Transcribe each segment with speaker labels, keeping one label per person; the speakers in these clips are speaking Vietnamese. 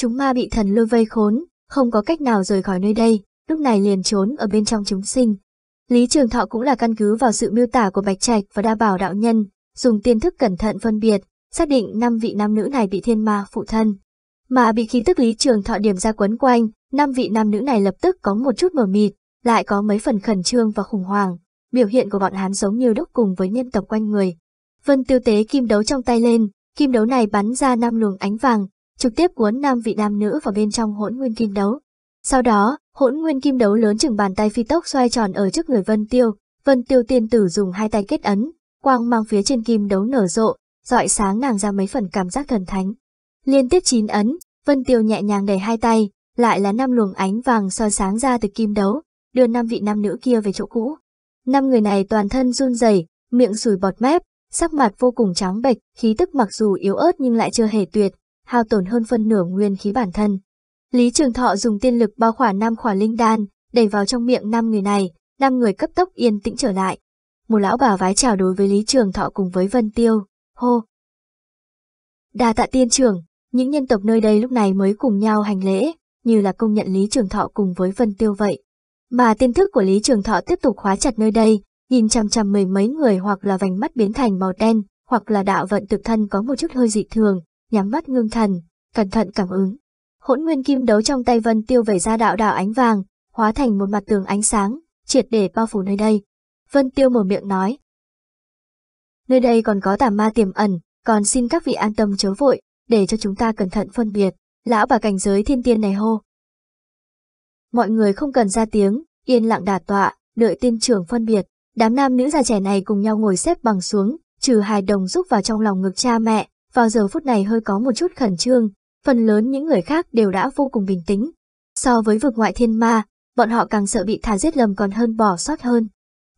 Speaker 1: Chúng ma bị thần lôi vây khốn, không có cách nào rời khỏi nơi đây, lúc này liền trốn ở bên trong chúng sinh. Lý Trường Thọ cũng là căn cứ vào sự miêu tả của Bạch Trạch và Đa Bảo đạo nhân, dùng tiên thức cẩn thận phân biệt, xác định năm vị nam nữ này bị thiên ma phụ thân. Mà bị khí tức Lý Trường Thọ điểm ra quấn quanh, năm vị nam nữ này lập tức có một chút mờ mịt, lại có mấy phần khẩn trương và khủng hoảng, biểu hiện của bọn hắn giống như đúc cùng với nhân tộc quanh người. Vân Tiêu Tế kim đấu trong tay lên, kim đấu này bắn ra năm luồng ánh vàng, trực tiếp cuốn nam vị nam nữ vào bên trong hỗn nguyên kim đấu. Sau đó, hỗn nguyên kim đấu lớn chừng bàn tay phi tốc xoay tròn ở trước người Vân Tiêu, Vân Tiêu tiên tử dùng hai tay kết ấn, quang mang phía trên kim đấu nở rộ, dọi sáng nàng ra mấy phần cảm giác thần thánh. Liên tiếp chín ấn, Vân Tiêu nhẹ nhàng đẩy hai tay, lại là năm luồng ánh vàng soi sáng ra từ kim đấu, đưa năm vị nam nữ kia về chỗ cũ. Năm người này toàn thân run rẩy, miệng sùi bọt mép, sắc mặt vô cùng trắng bệch, khí tức mặc dù yếu ớt nhưng lại chưa hề tuyệt, hao tổn hơn phân nửa nguyên khí bản thân. Lý Trường Thọ dùng tiên lực bao khỏa năm khỏa linh đan, đẩy vào trong miệng năm người này, năm người cấp tốc yên tĩnh trở lại. Một lão bà vái chào đối với Lý Trường Thọ cùng với Vân Tiêu, hô. Đà tạ tiên trường, những nhân tộc nơi đây lúc này mới cùng nhau hành lễ, như là công nhận Lý Trường Thọ cùng với Vân Tiêu vậy. Mà tiên thức của Lý Trường Thọ tiếp tục khóa chặt nơi đây, nhìn chằm chằm mười mấy người hoặc là vành mắt biến thành màu đen, hoặc là đạo vận tự thân có một chút hơi dị thường, nhắm mắt ngưng thần, cẩn thận cảm ứng. Hỗn nguyên kim đấu trong tay Vân Tiêu vẩy ra đạo đạo ánh vàng, hóa thành một mặt tường ánh sáng, triệt để bao phủ nơi đây. Vân Tiêu mở miệng nói. Nơi đây còn có tà ma tiềm ẩn, còn xin các vị an tâm chớ vội, để cho chúng ta cẩn thận phân biệt, lão bà cảnh giới thiên tiên này hô. Mọi người không cần ra tiếng, yên lặng đả tọa, đợi tiên trưởng phân biệt, đám nam nữ già trẻ này cùng nhau ngồi xếp bằng xuống, trừ hài đồng rúc vào trong lòng ngực cha mẹ, vào giờ phút này hơi có một chút khẩn trương, phần lớn những người khác đều đã vô cùng bình tĩnh. So với vực ngoại thiên ma, bọn họ càng sợ bị thả giết lầm còn hơn bỏ sót hơn.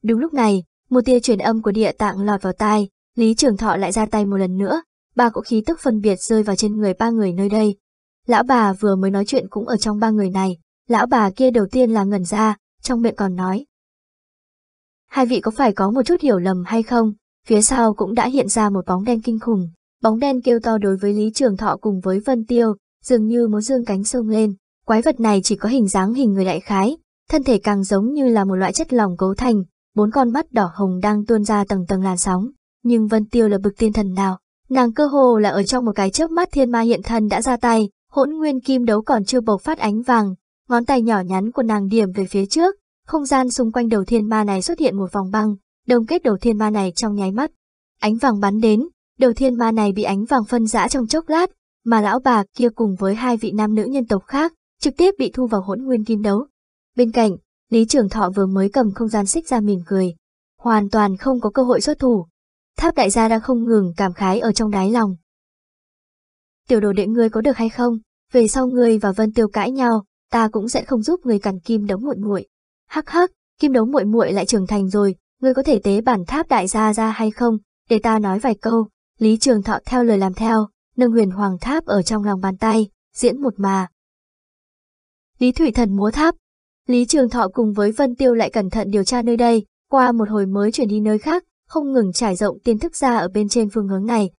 Speaker 1: Đúng lúc này, một tia truyền âm của địa tạng lọt vào tai, Lý Trường Thọ lại ra tay một lần nữa, ba cỗ khí tức phân biệt rơi vào trên người ba người nơi đây. Lão bà vừa mới nói chuyện cũng ở trong ba người này, lão bà kia đầu tiên là ngẩn ra, trong miệng còn nói. Hai vị có phải có một chút hiểu lầm hay không, phía sau cũng đã hiện ra một bóng đen kinh khủng, Bóng đen kêu to đối với Lý Trường Thọ cùng với Vân Tiêu, dường như muốn dương cánh sông lên. Quái vật này chỉ có hình dáng hình người đại khái, thân thể càng giống như là một loại chất lỏng cấu thành, bốn con mắt đỏ hồng đang tuôn ra tầng tầng làn sóng. Nhưng Vân Tiêu là bực tiên thần nào, nàng cơ hồ là ở trong một cái chớp mắt thiên ma hiện thân đã ra tay, hỗn nguyên kim đấu còn chưa bộc phát ánh vàng, ngón tay nhỏ nhắn của nàng điểm về phía trước, không gian xung quanh đầu thiên ma này xuất hiện một vòng băng, đông kết đầu thiên ma này trong nháy mắt. Ánh vàng bắn đến, Đầu thiên ma này bị ánh vàng phân rã trong chốc lát, mà lão bà kia cùng với hai vị nam nữ nhân tộc khác, trực tiếp bị thu vào hỗn nguyên kim đấu. Bên cạnh, Lý Trường Thọ vừa mới cầm không gian xích ra mỉm cười, hoàn toàn không có cơ hội xuất thủ. Tháp đại gia đang không ngừng cảm khái ở trong đáy lòng. Tiểu đồ đệ ngươi có được hay không? Về sau ngươi và Vân Tiêu cãi nhau, ta cũng sẽ không giúp ngươi cản kim đấu muội muội. Hắc hắc, kim đấu muội muội lại trưởng thành rồi, ngươi có thể tế bản tháp đại gia ra hay không, để ta nói vài câu. Lý Trường Thọ theo lời làm theo, nâng huyền hoàng tháp ở trong lòng bàn tay, diễn một mà. Lý Thủy Thần múa tháp. Lý Trường Thọ cùng với Vân Tiêu lại cẩn thận điều tra nơi đây, qua một hồi mới chuyển đi nơi khác, không ngừng trải rộng tiên thức ra ở bên trên phương hướng này.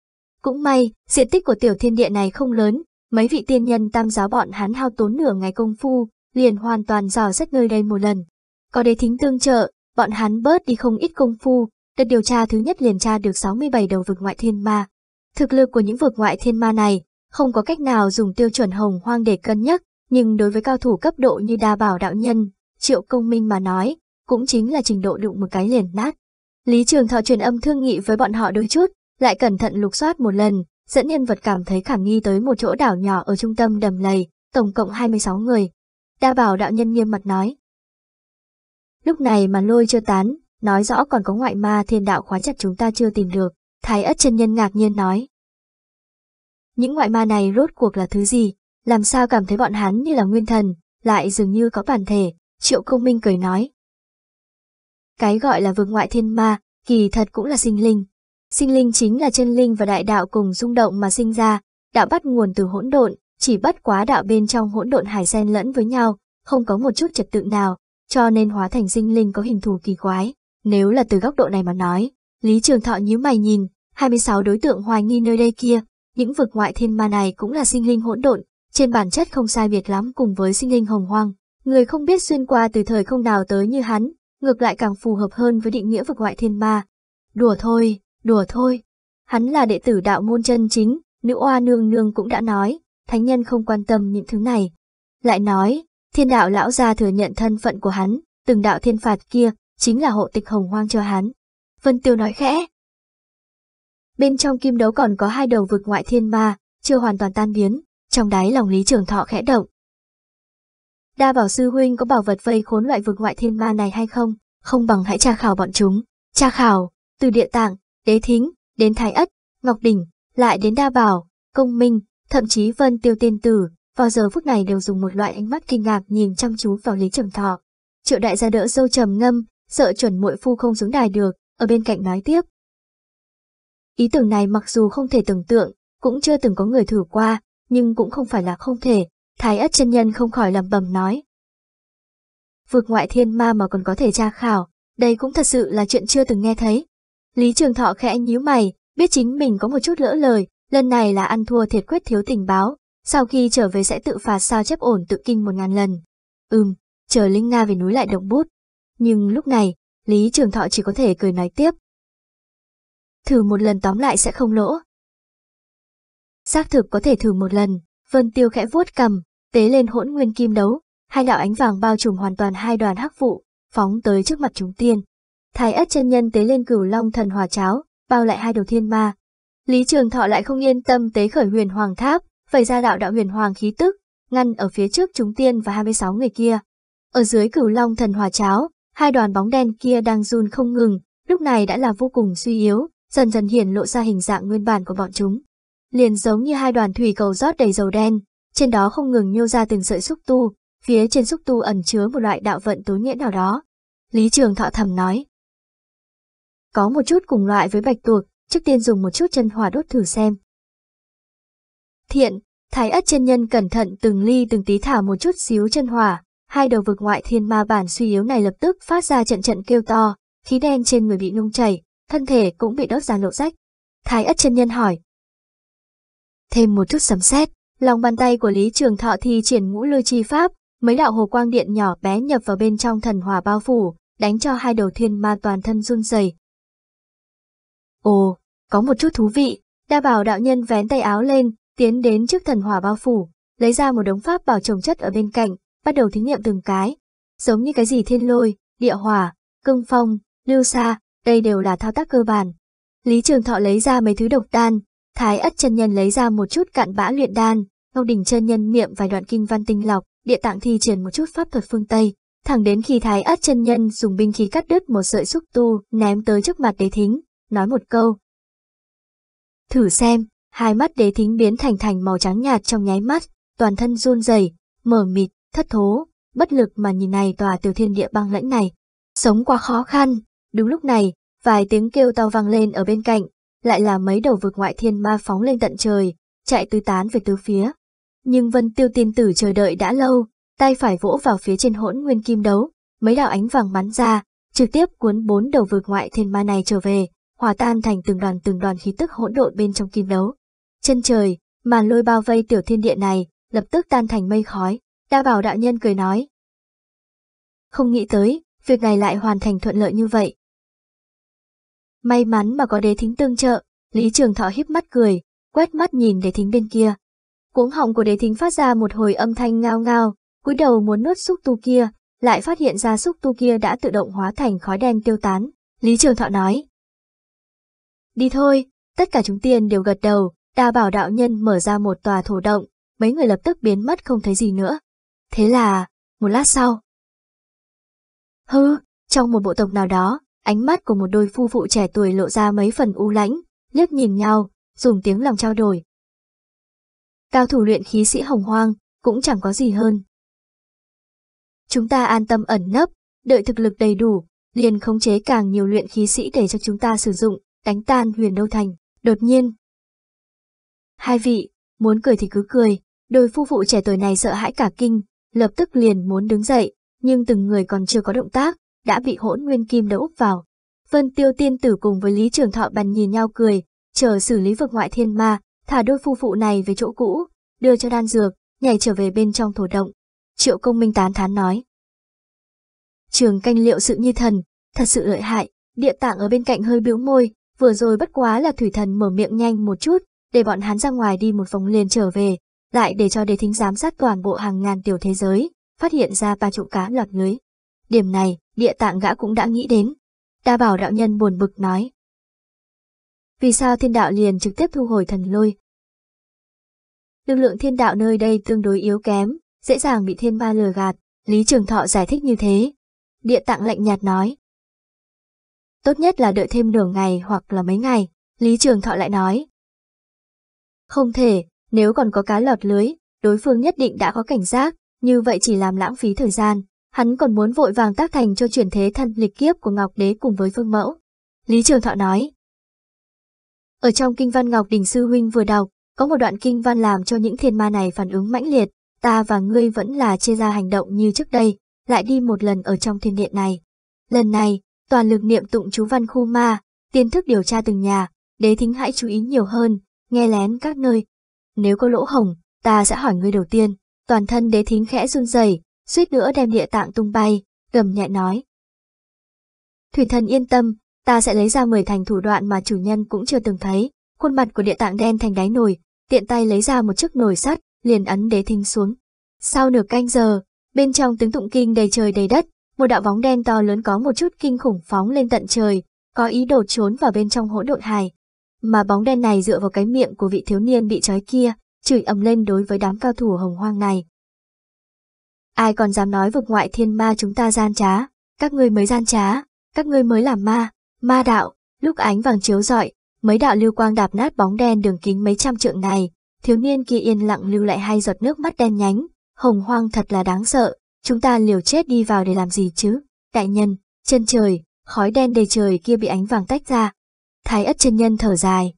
Speaker 1: Cũng may, diện tích của tiểu thiên địa này không lớn, mấy vị tiên nhân tam giáo bọn hắn hao tốn nửa ngày công phu, liền hoàn toàn dò xét nơi đây một lần. Có đế thính tương trợ, bọn hắn bớt đi không ít công phu, Đợt điều tra thứ nhất liền tra được 67 đầu vực ngoại thiên ma. Thực lực của những vực ngoại thiên ma này không có cách nào dùng tiêu chuẩn hồng hoang để cân nhắc, nhưng đối với cao thủ cấp độ như đa bảo đạo nhân, triệu công minh mà nói, cũng chính là trình độ đụng một cái liền nát. Lý Trường Thọ truyền âm thương nghị với bọn họ đôi chút, lại cẩn thận lục soát một lần, dẫn nhân vật cảm thấy khả nghi tới một chỗ đảo nhỏ ở trung tâm đầm lầy, tổng cộng 26 người. Đa bảo đạo nhân nghiêm mặt nói. Lúc này mà lôi chưa tán, nói rõ còn có ngoại ma thiên đạo khóa chặt chúng ta chưa tìm được, Thái Ất chân Nhân ngạc nhiên nói. Những ngoại ma này rốt cuộc là thứ gì, làm sao cảm thấy bọn hắn như là nguyên thần, lại dường như có bản thể, Triệu Công Minh cười nói. Cái gọi là vực ngoại thiên ma, kỳ thật cũng là sinh linh. Sinh linh chính là chân linh và đại đạo cùng rung động mà sinh ra, đạo bắt nguồn từ hỗn độn, chỉ bắt quá đạo bên trong hỗn độn hải sen lẫn với nhau, không có một chút trật tự nào, cho nên hóa thành sinh linh có hình thù kỳ quái. Nếu là từ góc độ này mà nói, Lý Trường Thọ nhíu mày nhìn, 26 đối tượng hoài nghi nơi đây kia, những vực ngoại thiên ma này cũng là sinh linh hỗn độn, trên bản chất không sai biệt lắm cùng với sinh linh hồng hoang. Người không biết xuyên qua từ thời không nào tới như hắn, ngược lại càng phù hợp hơn với định nghĩa vực ngoại thiên ma. Đùa thôi, đùa thôi. Hắn là đệ tử đạo môn chân chính, nữ oa nương nương cũng đã nói, thánh nhân không quan tâm những thứ này. Lại nói, thiên đạo lão gia thừa nhận thân phận của hắn, từng đạo thiên phạt kia, chính là hộ tịch hồng hoang cho hắn. Vân Tiêu nói khẽ. Bên trong kim đấu còn có hai đầu vực ngoại thiên ma, chưa hoàn toàn tan biến, trong đáy lòng Lý Trường Thọ khẽ động. Đa bảo sư huynh có bảo vật vây khốn loại vực ngoại thiên ma này hay không, không bằng hãy tra khảo bọn chúng. Tra khảo, từ địa tạng, đế thính, đến thái ất, ngọc đỉnh, lại đến đa bảo, công minh, thậm chí vân tiêu tiên tử, vào giờ phút này đều dùng một loại ánh mắt kinh ngạc nhìn chăm chú vào Lý Trường Thọ. Triệu đại gia đỡ sâu trầm ngâm, sợ chuẩn muội phu không xuống đài được, ở bên cạnh nói tiếp. Ý tưởng này mặc dù không thể tưởng tượng, cũng chưa từng có người thử qua, nhưng cũng không phải là không thể, thái ất chân nhân không khỏi lầm bầm nói. Vượt ngoại thiên ma mà còn có thể tra khảo, đây cũng thật sự là chuyện chưa từng nghe thấy. Lý Trường Thọ khẽ nhíu mày, biết chính mình có một chút lỡ lời, lần này là ăn thua thiệt quyết thiếu tình báo, sau khi trở về sẽ tự phạt sao chép ổn tự kinh một ngàn lần. Ừm, chờ Linh Nga về núi lại động bút, nhưng lúc này, Lý Trường Thọ chỉ có thể cười nói tiếp.
Speaker 2: Thử một lần tóm lại sẽ không lỗ. Xác thực có thể
Speaker 1: thử một lần, Vân Tiêu khẽ vuốt cầm, tế lên hỗn nguyên kim đấu, hai đạo ánh vàng bao trùm hoàn toàn hai đoàn hắc vụ, phóng tới trước mặt chúng tiên. Thái ất chân nhân tế lên cửu long thần hòa cháo, bao lại hai đầu thiên ma. Lý Trường Thọ lại không yên tâm tế khởi huyền hoàng tháp, vẩy ra đạo đạo huyền hoàng khí tức, ngăn ở phía trước chúng tiên và 26 người kia. Ở dưới cửu long thần hòa cháo, Hai đoàn bóng đen kia đang run không ngừng, lúc này đã là vô cùng suy yếu, dần dần hiển lộ ra hình dạng nguyên bản của bọn chúng. Liền giống như hai đoàn thủy cầu rót đầy dầu đen, trên đó không ngừng nhô ra từng sợi xúc tu, phía trên xúc tu ẩn chứa một loại đạo vận tối nghĩa nào đó. Lý Trường Thọ thầm nói. Có một chút cùng loại với bạch tuộc, trước tiên dùng một chút chân hỏa đốt thử xem. Thiện, Thái Ất chân nhân cẩn thận từng ly từng tí thả một chút xíu chân hỏa, hai đầu vực ngoại thiên ma bản suy yếu này lập tức phát ra trận trận kêu to, khí đen trên người bị nung chảy, thân thể cũng bị đốt ra lộ rách. Thái ất chân nhân hỏi. Thêm một chút sấm xét lòng bàn tay của Lý Trường Thọ thi triển ngũ lôi chi pháp, mấy đạo hồ quang điện nhỏ bé nhập vào bên trong thần hỏa bao phủ, đánh cho hai đầu thiên ma toàn thân run rẩy. Ồ, có một chút thú vị, đa bảo đạo nhân vén tay áo lên, tiến đến trước thần hỏa bao phủ, lấy ra một đống pháp bảo trồng chất ở bên cạnh, bắt đầu thí nghiệm từng cái, giống như cái gì thiên lôi, địa hỏa, cưng phong, lưu xa, đây đều là thao tác cơ bản. Lý Trường Thọ lấy ra mấy thứ độc đan, Thái Ất chân nhân lấy ra một chút cạn bã luyện đan, Ngọc Đình chân nhân niệm vài đoạn kinh văn tinh lọc, địa tạng thi triển một chút pháp thuật phương Tây, thẳng đến khi Thái Ất chân nhân dùng binh khí cắt đứt một sợi xúc tu ném tới trước mặt Đế Thính, nói một câu. Thử xem, hai mắt Đế Thính biến thành thành màu trắng nhạt trong nháy mắt, toàn thân run rẩy, mở mịt, thất thố, bất lực mà nhìn này tòa tiểu thiên địa băng lãnh này. Sống quá khó khăn, đúng lúc này, vài tiếng kêu to vang lên ở bên cạnh, lại là mấy đầu vực ngoại thiên ma phóng lên tận trời, chạy tứ tán về tứ phía. Nhưng Vân Tiêu tiên tử chờ đợi đã lâu, tay phải vỗ vào phía trên hỗn nguyên kim đấu, mấy đạo ánh vàng bắn ra, trực tiếp cuốn bốn đầu vực ngoại thiên ma này trở về, hòa tan thành từng đoàn từng đoàn khí tức hỗn độn bên trong kim đấu. Chân trời, màn lôi bao vây tiểu thiên địa này, lập tức tan thành mây khói, Đa bảo đạo nhân cười nói. Không nghĩ tới, việc này lại hoàn thành thuận lợi như vậy. May mắn mà có đế thính tương trợ, Lý Trường Thọ híp mắt cười, quét mắt nhìn đế thính bên kia. Cuống họng của đế thính phát ra một hồi âm thanh ngao ngao, cúi đầu muốn nuốt xúc tu kia, lại phát hiện ra xúc tu kia đã tự động hóa thành khói đen tiêu tán. Lý Trường Thọ nói. Đi thôi, tất cả chúng tiên đều gật đầu, đa bảo đạo nhân mở ra một tòa thổ động, mấy người lập tức biến mất không thấy gì nữa. Thế là, một lát sau.
Speaker 2: Hư, trong một bộ tộc nào đó, ánh mắt của một đôi phu phụ trẻ tuổi lộ ra mấy phần u lãnh, liếc nhìn nhau, dùng tiếng lòng trao đổi.
Speaker 1: Cao thủ luyện khí sĩ hồng hoang, cũng chẳng có gì hơn. Chúng ta an tâm ẩn nấp, đợi thực lực đầy đủ, liền khống chế càng nhiều luyện khí sĩ để cho chúng ta sử dụng, đánh tan huyền đâu thành, đột nhiên. Hai vị, muốn cười thì cứ cười, đôi phu phụ trẻ tuổi này sợ hãi cả kinh, lập tức liền muốn đứng dậy, nhưng từng người còn chưa có động tác, đã bị hỗn nguyên kim đã úp vào. Vân Tiêu Tiên Tử cùng với Lý Trường Thọ bàn nhìn nhau cười, chờ xử lý vực ngoại thiên ma, thả đôi phu phụ này về chỗ cũ, đưa cho đan dược, nhảy trở về bên trong thổ động. Triệu công minh tán thán nói. Trường canh liệu sự như thần, thật sự lợi hại, địa tạng ở bên cạnh hơi bĩu môi, vừa rồi bất quá là thủy thần mở miệng nhanh một chút, để bọn hắn ra ngoài đi một vòng liền trở về, lại để cho đế thính giám sát toàn bộ hàng ngàn tiểu thế giới, phát hiện ra ba trụ cá lọt lưới. Điểm này, địa tạng gã cũng đã nghĩ đến. Đa bảo đạo nhân buồn bực nói. Vì sao thiên đạo liền trực tiếp thu hồi thần lôi? Lực lượng thiên đạo nơi đây tương đối yếu kém, dễ dàng bị thiên ba lừa gạt, Lý Trường Thọ giải thích như thế. Địa tạng lạnh nhạt nói. Tốt nhất là đợi thêm nửa ngày hoặc là mấy ngày, Lý Trường Thọ lại nói. Không thể, nếu còn có cá lọt lưới, đối phương nhất định đã có cảnh giác, như vậy chỉ làm lãng phí thời gian. Hắn còn muốn vội vàng tác thành cho chuyển thế thân lịch kiếp của Ngọc Đế cùng với Phương Mẫu. Lý Trường Thọ nói. Ở trong kinh văn Ngọc Đình Sư Huynh vừa đọc, có một đoạn kinh văn làm cho những thiên ma này phản ứng mãnh liệt, ta và ngươi vẫn là chia ra hành động như trước đây, lại đi một lần ở trong thiên điện này. Lần này, toàn lực niệm tụng chú văn khu ma, tiên thức điều tra từng nhà, đế thính hãy chú ý nhiều hơn, nghe lén các nơi, nếu có lỗ hồng, ta sẽ hỏi ngươi đầu tiên. Toàn thân đế thính khẽ run rẩy, suýt nữa đem địa tạng tung bay, gầm nhẹ nói. Thủy thần yên tâm, ta sẽ lấy ra mười thành thủ đoạn mà chủ nhân cũng chưa từng thấy. Khuôn mặt của địa tạng đen thành đáy nồi, tiện tay lấy ra một chiếc nồi sắt, liền ấn đế thính xuống. Sau nửa canh giờ, bên trong tiếng tụng kinh đầy trời đầy đất, một đạo bóng đen to lớn có một chút kinh khủng phóng lên tận trời, có ý đồ trốn vào bên trong hỗn độn hài mà bóng đen này dựa vào cái miệng của vị thiếu niên bị trói kia, chửi ầm lên đối với đám cao thủ hồng hoang này. Ai còn dám nói vực ngoại thiên ma chúng ta gian trá, các ngươi mới gian trá, các ngươi mới làm ma, ma đạo, lúc ánh vàng chiếu rọi, mấy đạo lưu quang đạp nát bóng đen đường kính mấy trăm trượng này, thiếu niên kia yên lặng lưu lại hai giọt nước mắt đen nhánh, hồng hoang thật là đáng sợ, chúng ta liều chết đi vào để làm gì chứ, đại nhân, chân trời, khói đen đầy trời kia bị ánh vàng tách ra, Thái ất chân nhân thở dài.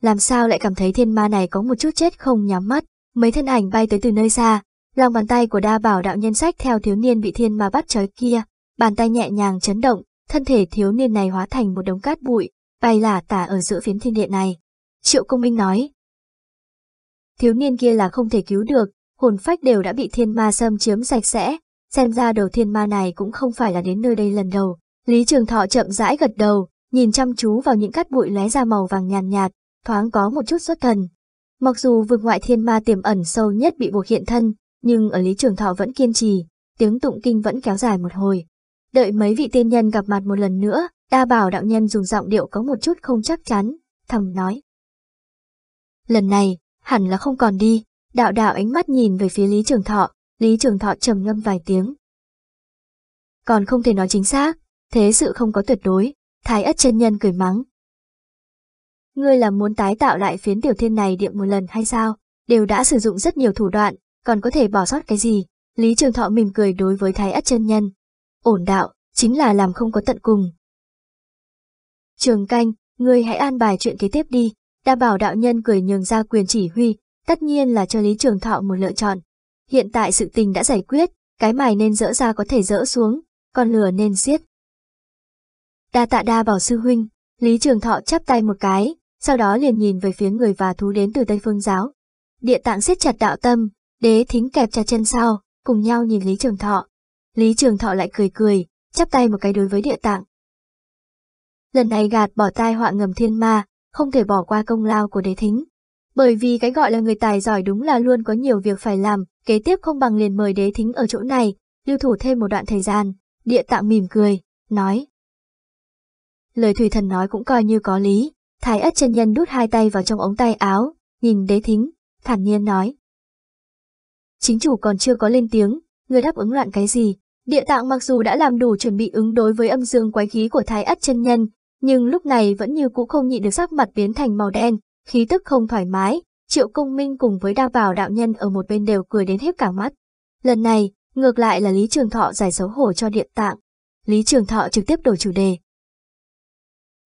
Speaker 1: Làm sao lại cảm thấy thiên ma này có một chút chết không nhắm mắt, mấy thân ảnh bay tới từ nơi xa, lòng bàn tay của đa bảo đạo nhân sách theo thiếu niên bị thiên ma bắt trói kia, bàn tay nhẹ nhàng chấn động, thân thể thiếu niên này hóa thành một đống cát bụi, bay lả tả ở giữa phiến thiên địa này. Triệu công minh nói. Thiếu niên kia là không thể cứu được, hồn phách đều đã bị thiên ma xâm chiếm sạch sẽ, xem ra đầu thiên ma này cũng không phải là đến nơi đây lần đầu. Lý Trường Thọ chậm rãi gật đầu, nhìn chăm chú vào những cát bụi lóe ra màu vàng nhàn nhạt, thoáng có một chút xuất thần. Mặc dù vực ngoại thiên ma tiềm ẩn sâu nhất bị buộc hiện thân, nhưng ở Lý Trường Thọ vẫn kiên trì, tiếng tụng kinh vẫn kéo dài một hồi. Đợi mấy vị tiên nhân gặp mặt một lần nữa, đa bảo đạo nhân dùng giọng điệu có một chút không chắc chắn, thầm nói. Lần này, hẳn là không còn đi, đạo đạo ánh mắt nhìn về phía Lý Trường Thọ, Lý Trường Thọ trầm ngâm vài tiếng. Còn không thể nói chính xác, thế sự không có tuyệt đối, Thái ất chân nhân cười mắng. Ngươi là muốn tái tạo lại phiến tiểu thiên này điện một lần hay sao? Đều đã sử dụng rất nhiều thủ đoạn, còn có thể bỏ sót cái gì? Lý Trường Thọ mỉm cười đối với Thái ất chân nhân. Ổn đạo, chính là làm không có tận cùng. Trường canh, ngươi hãy an bài chuyện kế tiếp đi. Đa bảo đạo nhân cười nhường ra quyền chỉ huy, tất nhiên là cho Lý Trường Thọ một lựa chọn. Hiện tại sự tình đã giải quyết, cái mài nên dỡ ra có thể dỡ xuống, còn lửa nên xiết, Đa tạ đa bảo sư huynh, Lý Trường Thọ chắp tay một cái, sau đó liền nhìn về phía người và thú đến từ Tây Phương Giáo. Địa tạng siết chặt đạo tâm, đế thính kẹp chặt chân sau, cùng nhau nhìn Lý Trường Thọ. Lý Trường Thọ lại cười cười, chắp tay một cái đối với địa tạng. Lần này gạt bỏ tai họa ngầm thiên ma, không thể bỏ qua công lao của đế thính. Bởi vì cái gọi là người tài giỏi đúng là luôn có nhiều việc phải làm, kế tiếp không bằng liền mời đế thính ở chỗ này, lưu thủ thêm một đoạn thời gian. Địa tạng mỉm cười, nói lời thủy thần nói cũng coi như có lý. Thái ất chân nhân đút hai tay vào trong ống tay áo, nhìn đế thính, thản nhiên nói. Chính chủ còn chưa có lên tiếng, người đáp ứng loạn cái gì, địa tạng mặc dù đã làm đủ chuẩn bị ứng đối với âm dương quái khí của thái ất chân nhân, nhưng lúc này vẫn như cũ không nhịn được sắc mặt biến thành màu đen, khí tức không thoải mái, triệu công minh cùng với đa bảo đạo nhân ở một bên đều cười đến hết cả mắt. Lần này, ngược lại là Lý Trường Thọ giải xấu hổ cho địa tạng. Lý Trường Thọ trực tiếp đổi chủ đề,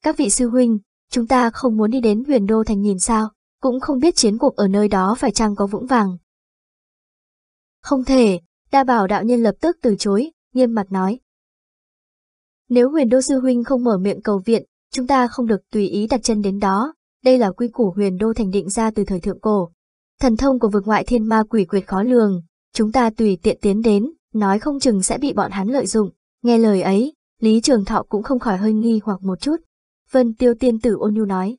Speaker 1: các vị sư huynh, chúng ta không muốn đi đến huyền đô thành nhìn sao, cũng không biết chiến cuộc ở nơi đó phải chăng có vững vàng. Không thể, đa bảo đạo nhân lập tức từ chối, nghiêm mặt nói. Nếu huyền đô sư huynh không mở miệng cầu viện, chúng ta không được tùy ý đặt chân đến đó, đây là quy củ huyền đô thành định ra từ thời thượng cổ. Thần thông của vực ngoại thiên ma quỷ quyệt khó lường, chúng ta tùy tiện tiến đến, nói không chừng sẽ bị bọn hắn lợi dụng. Nghe lời ấy, Lý Trường Thọ cũng không khỏi hơi nghi hoặc một chút, Vân Tiêu Tiên Tử ôn nhu nói.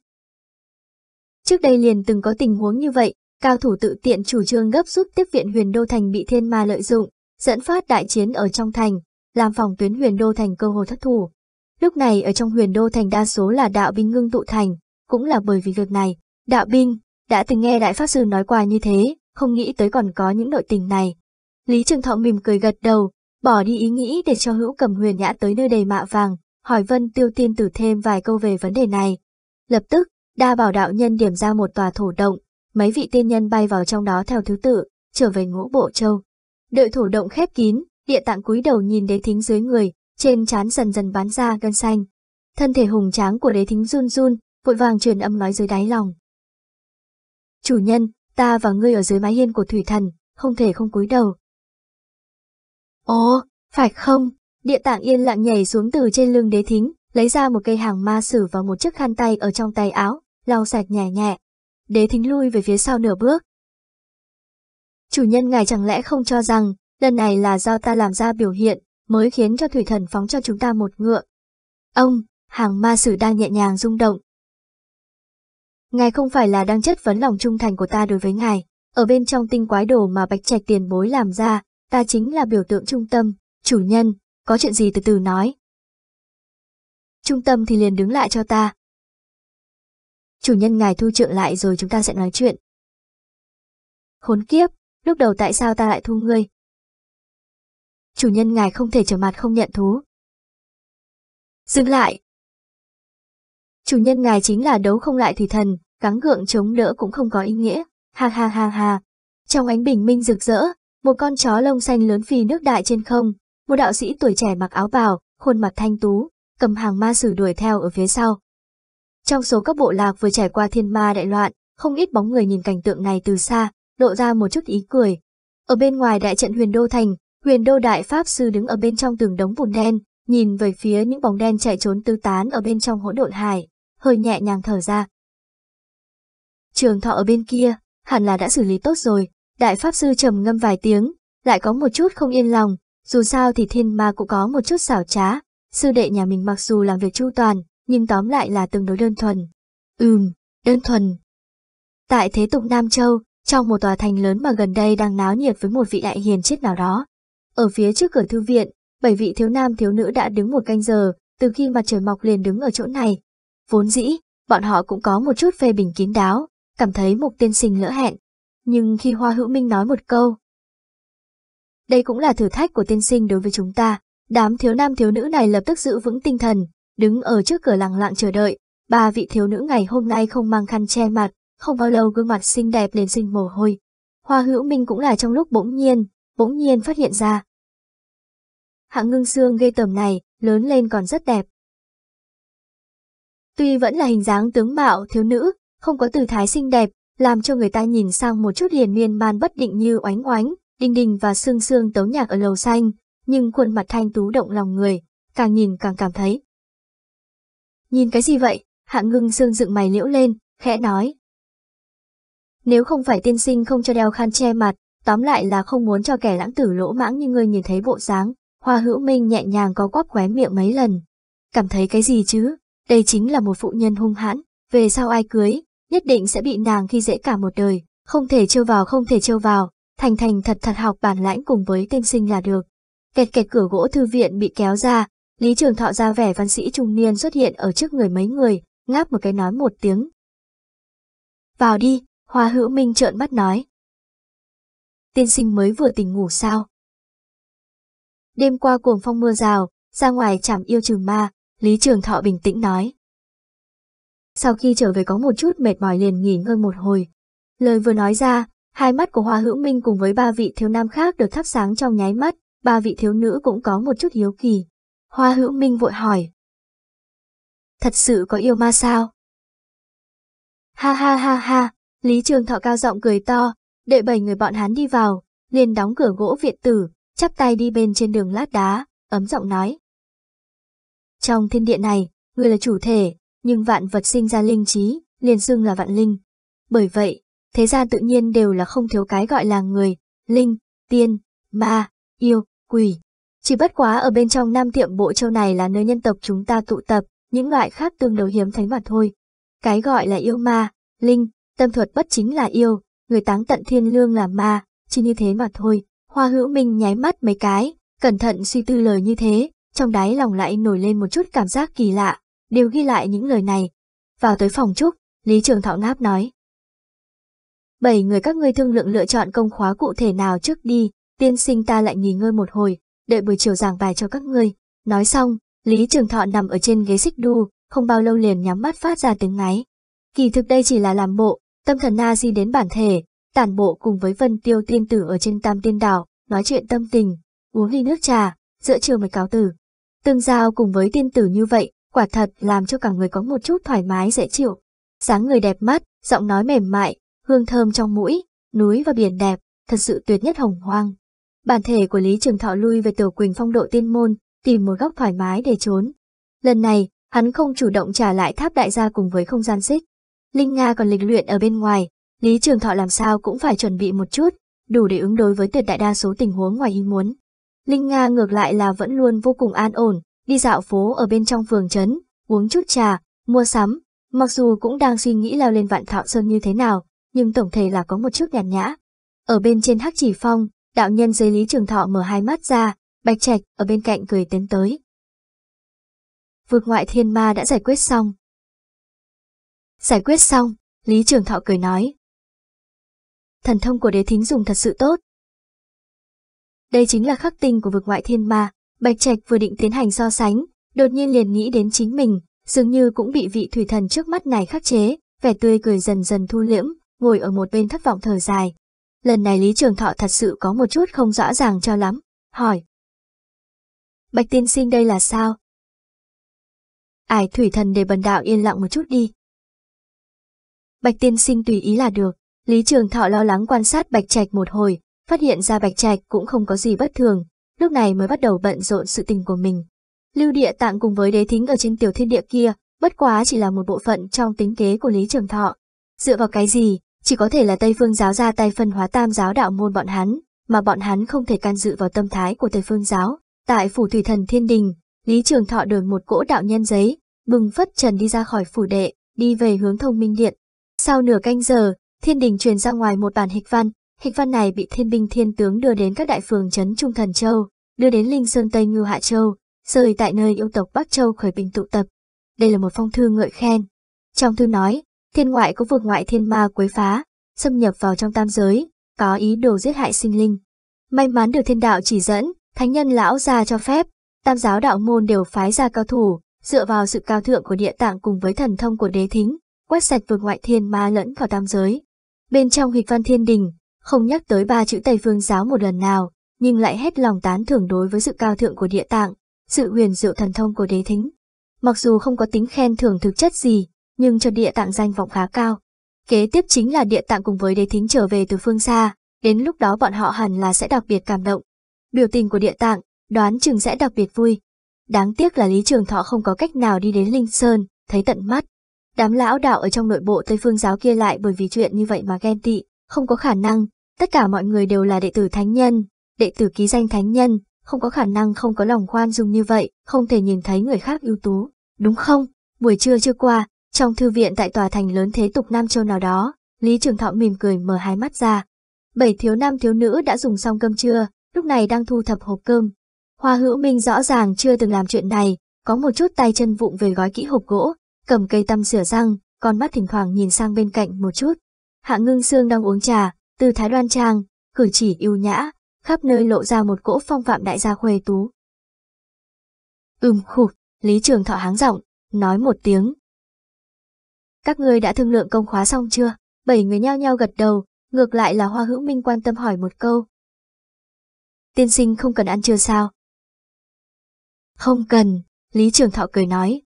Speaker 1: Trước đây liền từng có tình huống như vậy, cao thủ tự tiện chủ trương gấp rút tiếp viện huyền đô thành bị thiên ma lợi dụng, dẫn phát đại chiến ở trong thành, làm phòng tuyến huyền đô thành cơ hồ thất thủ. Lúc này ở trong huyền đô thành đa số là đạo binh ngưng tụ thành, cũng là bởi vì việc này, đạo binh, đã từng nghe đại pháp sư nói qua như thế, không nghĩ tới còn có những nội tình này. Lý Trường Thọ mỉm cười gật đầu, bỏ đi ý nghĩ để cho hữu cầm huyền nhã tới nơi đầy mạ vàng, hỏi Vân Tiêu Tiên Tử thêm vài câu về vấn đề này. Lập tức, đa bảo đạo nhân điểm ra một tòa thổ động, mấy vị tiên nhân bay vào trong đó theo thứ tự, trở về ngũ bộ châu. Đợi thổ động khép kín, địa tạng cúi đầu nhìn đế thính dưới người, trên trán dần dần bán ra gân xanh. Thân thể hùng tráng của đế thính run run, vội vàng truyền âm nói dưới đáy lòng. Chủ nhân, ta và ngươi ở dưới mái hiên của thủy thần, không thể không cúi đầu. Ồ, phải không? Địa tạng yên lặng nhảy xuống từ trên lưng đế thính, lấy ra một cây hàng ma sử và một chiếc khăn tay ở trong tay áo, lau sạch nhẹ nhẹ. Đế thính lui về phía sau nửa bước. Chủ nhân ngài chẳng lẽ không cho rằng, lần này là do ta làm ra biểu hiện, mới khiến cho thủy thần phóng cho chúng ta một ngựa. Ông, hàng ma sử đang nhẹ nhàng rung động. Ngài không phải là đang chất vấn lòng trung thành của ta đối với ngài, ở bên trong tinh quái đồ mà bạch trạch tiền bối làm ra, ta chính là biểu tượng trung tâm, chủ nhân, có chuyện gì từ từ nói. Trung tâm thì liền đứng lại
Speaker 2: cho ta. Chủ nhân ngài thu trượng lại rồi chúng ta sẽ nói chuyện. Khốn kiếp, lúc đầu tại sao ta lại thu ngươi? Chủ nhân ngài không thể trở mặt không nhận thú. Dừng lại.
Speaker 1: Chủ nhân ngài chính là đấu không lại thủy thần, gắng gượng chống đỡ cũng không có ý nghĩa. Ha ha ha ha. Trong ánh bình minh rực rỡ, một con chó lông xanh lớn phì nước đại trên không, một đạo sĩ tuổi trẻ mặc áo bào, khuôn mặt thanh tú, cầm hàng ma sử đuổi theo ở phía sau. Trong số các bộ lạc vừa trải qua thiên ma đại loạn, không ít bóng người nhìn cảnh tượng này từ xa, lộ ra một chút ý cười. Ở bên ngoài đại trận huyền đô thành, huyền đô đại pháp sư đứng ở bên trong tường đống bùn đen, nhìn về phía những bóng đen chạy trốn tứ tán ở bên trong hỗn độn hải, hơi nhẹ nhàng thở ra. Trường thọ ở bên kia, hẳn là đã xử lý tốt rồi, đại pháp sư trầm ngâm vài tiếng, lại có một chút không yên lòng, dù sao thì thiên ma cũng có một chút xảo trá, sư đệ nhà mình mặc dù làm việc chu toàn, nhưng tóm lại là tương đối đơn thuần. Ừm, đơn thuần. Tại thế tục Nam Châu, trong một tòa thành lớn mà gần đây đang náo nhiệt với một vị đại hiền chết nào đó. Ở phía trước cửa thư viện, bảy vị thiếu nam thiếu nữ đã đứng một canh giờ, từ khi mặt trời mọc liền đứng ở chỗ này. Vốn dĩ, bọn họ cũng có một chút phê bình kín đáo, cảm thấy một tiên sinh lỡ hẹn. Nhưng khi Hoa Hữu Minh nói một câu, đây cũng là thử thách của tiên sinh đối với chúng ta. Đám thiếu nam thiếu nữ này lập tức giữ vững tinh thần, đứng ở trước cửa lặng lặng chờ đợi. Ba vị thiếu nữ ngày hôm nay không mang khăn che mặt, không bao lâu gương mặt xinh đẹp liền sinh mồ hôi. Hoa hữu minh cũng là trong lúc bỗng nhiên, bỗng nhiên phát hiện ra.
Speaker 2: Hạng ngưng xương gây tầm này, lớn lên còn rất đẹp.
Speaker 1: Tuy vẫn là hình dáng tướng mạo thiếu nữ, không có từ thái xinh đẹp, làm cho người ta nhìn sang một chút liền miên man bất định như oánh oánh, Đinh Đình và Sương Sương tấu nhạc ở lầu xanh, nhưng khuôn mặt thanh tú động lòng người, càng nhìn càng cảm thấy. Nhìn cái gì vậy? Hạ ngưng Sương dựng mày liễu lên, khẽ nói. Nếu không phải tiên sinh không cho đeo khăn che mặt, tóm lại là không muốn cho kẻ lãng tử lỗ mãng như ngươi nhìn thấy bộ dáng, hoa hữu minh nhẹ nhàng có quắp khóe miệng mấy lần. Cảm thấy cái gì chứ? Đây chính là một phụ nhân hung hãn, về sau ai cưới, nhất định sẽ bị nàng khi dễ cả một đời, không thể trêu vào không thể trêu vào, thành thành thật thật học bản lãnh cùng với tên sinh là được. Kẹt kẹt cửa gỗ thư viện bị kéo ra, Lý Trường Thọ ra vẻ văn sĩ trung niên xuất hiện ở trước người mấy người, ngáp một cái nói một tiếng. Vào đi, Hoa Hữu Minh trợn
Speaker 2: mắt nói. Tiên sinh mới vừa tỉnh ngủ sao?
Speaker 1: Đêm qua cuồng phong mưa rào, ra ngoài chảm yêu trừ ma, Lý Trường Thọ bình tĩnh nói. Sau khi trở về có một chút mệt mỏi liền nghỉ ngơi một hồi. Lời vừa nói ra, Hai mắt của Hoa Hữu Minh cùng với ba vị thiếu nam khác được thắp sáng trong nháy mắt, ba vị thiếu nữ cũng có một chút hiếu kỳ. Hoa Hữu Minh vội hỏi. Thật sự có yêu ma sao? Ha ha ha ha, Lý Trường Thọ cao giọng cười to, đệ bảy người bọn hắn đi vào, liền đóng cửa gỗ viện tử, chắp tay đi bên trên đường lát đá, ấm giọng nói. Trong thiên địa này, người là chủ thể, nhưng vạn vật sinh ra linh trí, liền xưng là vạn linh. Bởi vậy, thế gian tự nhiên đều là không thiếu cái gọi là người, linh, tiên, ma, yêu, quỷ. Chỉ bất quá ở bên trong Nam Tiệm Bộ Châu này là nơi nhân tộc chúng ta tụ tập, những loại khác tương đối hiếm thánh mà thôi. Cái gọi là yêu ma, linh, tâm thuật bất chính là yêu, người táng tận thiên lương là ma, chỉ như thế mà thôi. Hoa hữu minh nháy mắt mấy cái, cẩn thận suy tư lời như thế, trong đáy lòng lại nổi lên một chút cảm giác kỳ lạ, đều ghi lại những lời này. Vào tới phòng trúc, Lý Trường Thọ ngáp nói, bảy người các ngươi thương lượng lựa chọn công khóa cụ thể nào trước đi, tiên sinh ta lại nghỉ ngơi một hồi, đợi buổi chiều giảng bài cho các ngươi. Nói xong, Lý Trường Thọ nằm ở trên ghế xích đu, không bao lâu liền nhắm mắt phát ra tiếng ngáy. Kỳ thực đây chỉ là làm bộ, tâm thần na di đến bản thể, tản bộ cùng với vân tiêu tiên tử ở trên tam tiên đảo, nói chuyện tâm tình, uống ly nước trà, giữa chiều mới cáo tử. Tương giao cùng với tiên tử như vậy, quả thật làm cho cả người có một chút thoải mái dễ chịu. Sáng người đẹp mắt, giọng nói mềm mại, hương thơm trong mũi, núi và biển đẹp, thật sự tuyệt nhất hồng hoang. Bản thể của Lý Trường Thọ lui về Tiểu Quỳnh phong độ tiên môn, tìm một góc thoải mái để trốn. Lần này, hắn không chủ động trả lại tháp đại gia cùng với không gian xích. Linh Nga còn lịch luyện ở bên ngoài, Lý Trường Thọ làm sao cũng phải chuẩn bị một chút, đủ để ứng đối với tuyệt đại đa số tình huống ngoài ý muốn. Linh Nga ngược lại là vẫn luôn vô cùng an ổn, đi dạo phố ở bên trong phường trấn, uống chút trà, mua sắm, mặc dù cũng đang suy nghĩ leo lên vạn thọ sơn như thế nào, nhưng tổng thể là có một chút nhàn nhã. Ở bên trên hắc chỉ phong, đạo nhân dưới Lý Trường Thọ mở hai mắt ra, bạch trạch ở bên cạnh cười tiến tới. Vượt ngoại thiên ma đã giải quyết xong.
Speaker 2: Giải quyết xong, Lý Trường Thọ cười nói.
Speaker 1: Thần thông của đế thính dùng thật sự tốt. Đây chính là khắc tinh của vực ngoại thiên ma, Bạch Trạch vừa định tiến hành so sánh, đột nhiên liền nghĩ đến chính mình, dường như cũng bị vị thủy thần trước mắt này khắc chế, vẻ tươi cười dần dần thu liễm, ngồi ở một bên thất vọng thở dài. Lần này Lý Trường Thọ thật sự có một chút không rõ ràng cho lắm, hỏi.
Speaker 2: Bạch tiên sinh đây là sao? Ải thủy thần để bần đạo
Speaker 1: yên lặng một chút đi. Bạch tiên sinh tùy ý là được, Lý Trường Thọ lo lắng quan sát Bạch Trạch một hồi, phát hiện ra Bạch Trạch cũng không có gì bất thường, lúc này mới bắt đầu bận rộn sự tình của mình. Lưu địa tạng cùng với đế thính ở trên tiểu thiên địa kia, bất quá chỉ là một bộ phận trong tính kế của Lý Trường Thọ. Dựa vào cái gì, chỉ có thể là Tây Phương giáo ra tay phân hóa tam giáo đạo môn bọn hắn, mà bọn hắn không thể can dự vào tâm thái của Tây Phương giáo. Tại phủ thủy thần thiên đình, Lý Trường Thọ đổi một cỗ đạo nhân giấy, bừng phất trần đi ra khỏi phủ đệ, đi về hướng thông minh điện. Sau nửa canh giờ, thiên đình truyền ra ngoài một bản hịch văn, hịch văn này bị thiên binh thiên tướng đưa đến các đại phường trấn Trung Thần Châu, đưa đến Linh Sơn Tây Ngưu Hạ Châu, rời tại nơi yêu tộc Bắc Châu khởi bình tụ tập. Đây là một phong thư ngợi khen. Trong thư nói, Thiên ngoại có vượt ngoại thiên ma quấy phá, xâm nhập vào trong tam giới, có ý đồ giết hại sinh linh. May mắn được thiên đạo chỉ dẫn, thánh nhân lão gia cho phép, tam giáo đạo môn đều phái ra cao thủ, dựa vào sự cao thượng của địa tạng cùng với thần thông của đế thính, quét sạch vượt ngoại thiên ma lẫn vào tam giới. Bên trong hịch văn thiên đình, không nhắc tới ba chữ Tây Phương giáo một lần nào, nhưng lại hết lòng tán thưởng đối với sự cao thượng của địa tạng, sự huyền diệu thần thông của đế thính. Mặc dù không có tính khen thưởng thực chất gì, nhưng cho địa tạng danh vọng khá cao. Kế tiếp chính là địa tạng cùng với đế thính trở về từ phương xa, đến lúc đó bọn họ hẳn là sẽ đặc biệt cảm động. Biểu tình của địa tạng, đoán chừng sẽ đặc biệt vui. Đáng tiếc là Lý Trường Thọ không có cách nào đi đến Linh Sơn, thấy tận mắt. Đám lão đạo ở trong nội bộ Tây Phương giáo kia lại bởi vì chuyện như vậy mà ghen tị, không có khả năng, tất cả mọi người đều là đệ tử thánh nhân, đệ tử ký danh thánh nhân, không có khả năng không có lòng khoan dung như vậy, không thể nhìn thấy người khác ưu tú, đúng không? Buổi trưa chưa qua, trong thư viện tại tòa thành lớn thế tục Nam Châu nào đó, Lý Trường Thọ mỉm cười mở hai mắt ra. Bảy thiếu nam thiếu nữ đã dùng xong cơm trưa, lúc này đang thu thập hộp cơm. Hoa hữu minh rõ ràng chưa từng làm chuyện này, có một chút tay chân vụng về gói kỹ hộp gỗ, cầm cây tăm sửa răng, con mắt thỉnh thoảng nhìn sang bên cạnh một chút. Hạ ngưng xương đang uống trà, tư thái đoan trang, cử chỉ yêu nhã, khắp nơi lộ ra một cỗ phong phạm đại gia khuê tú. Ừm khục, Lý Trường Thọ háng giọng, nói một tiếng,
Speaker 2: các người đã thương lượng công khóa xong chưa? Bảy người nhao nhao gật đầu, ngược lại là Hoa Hữu Minh quan tâm hỏi một câu. Tiên sinh không cần ăn trưa sao? Không cần, Lý Trường Thọ cười nói.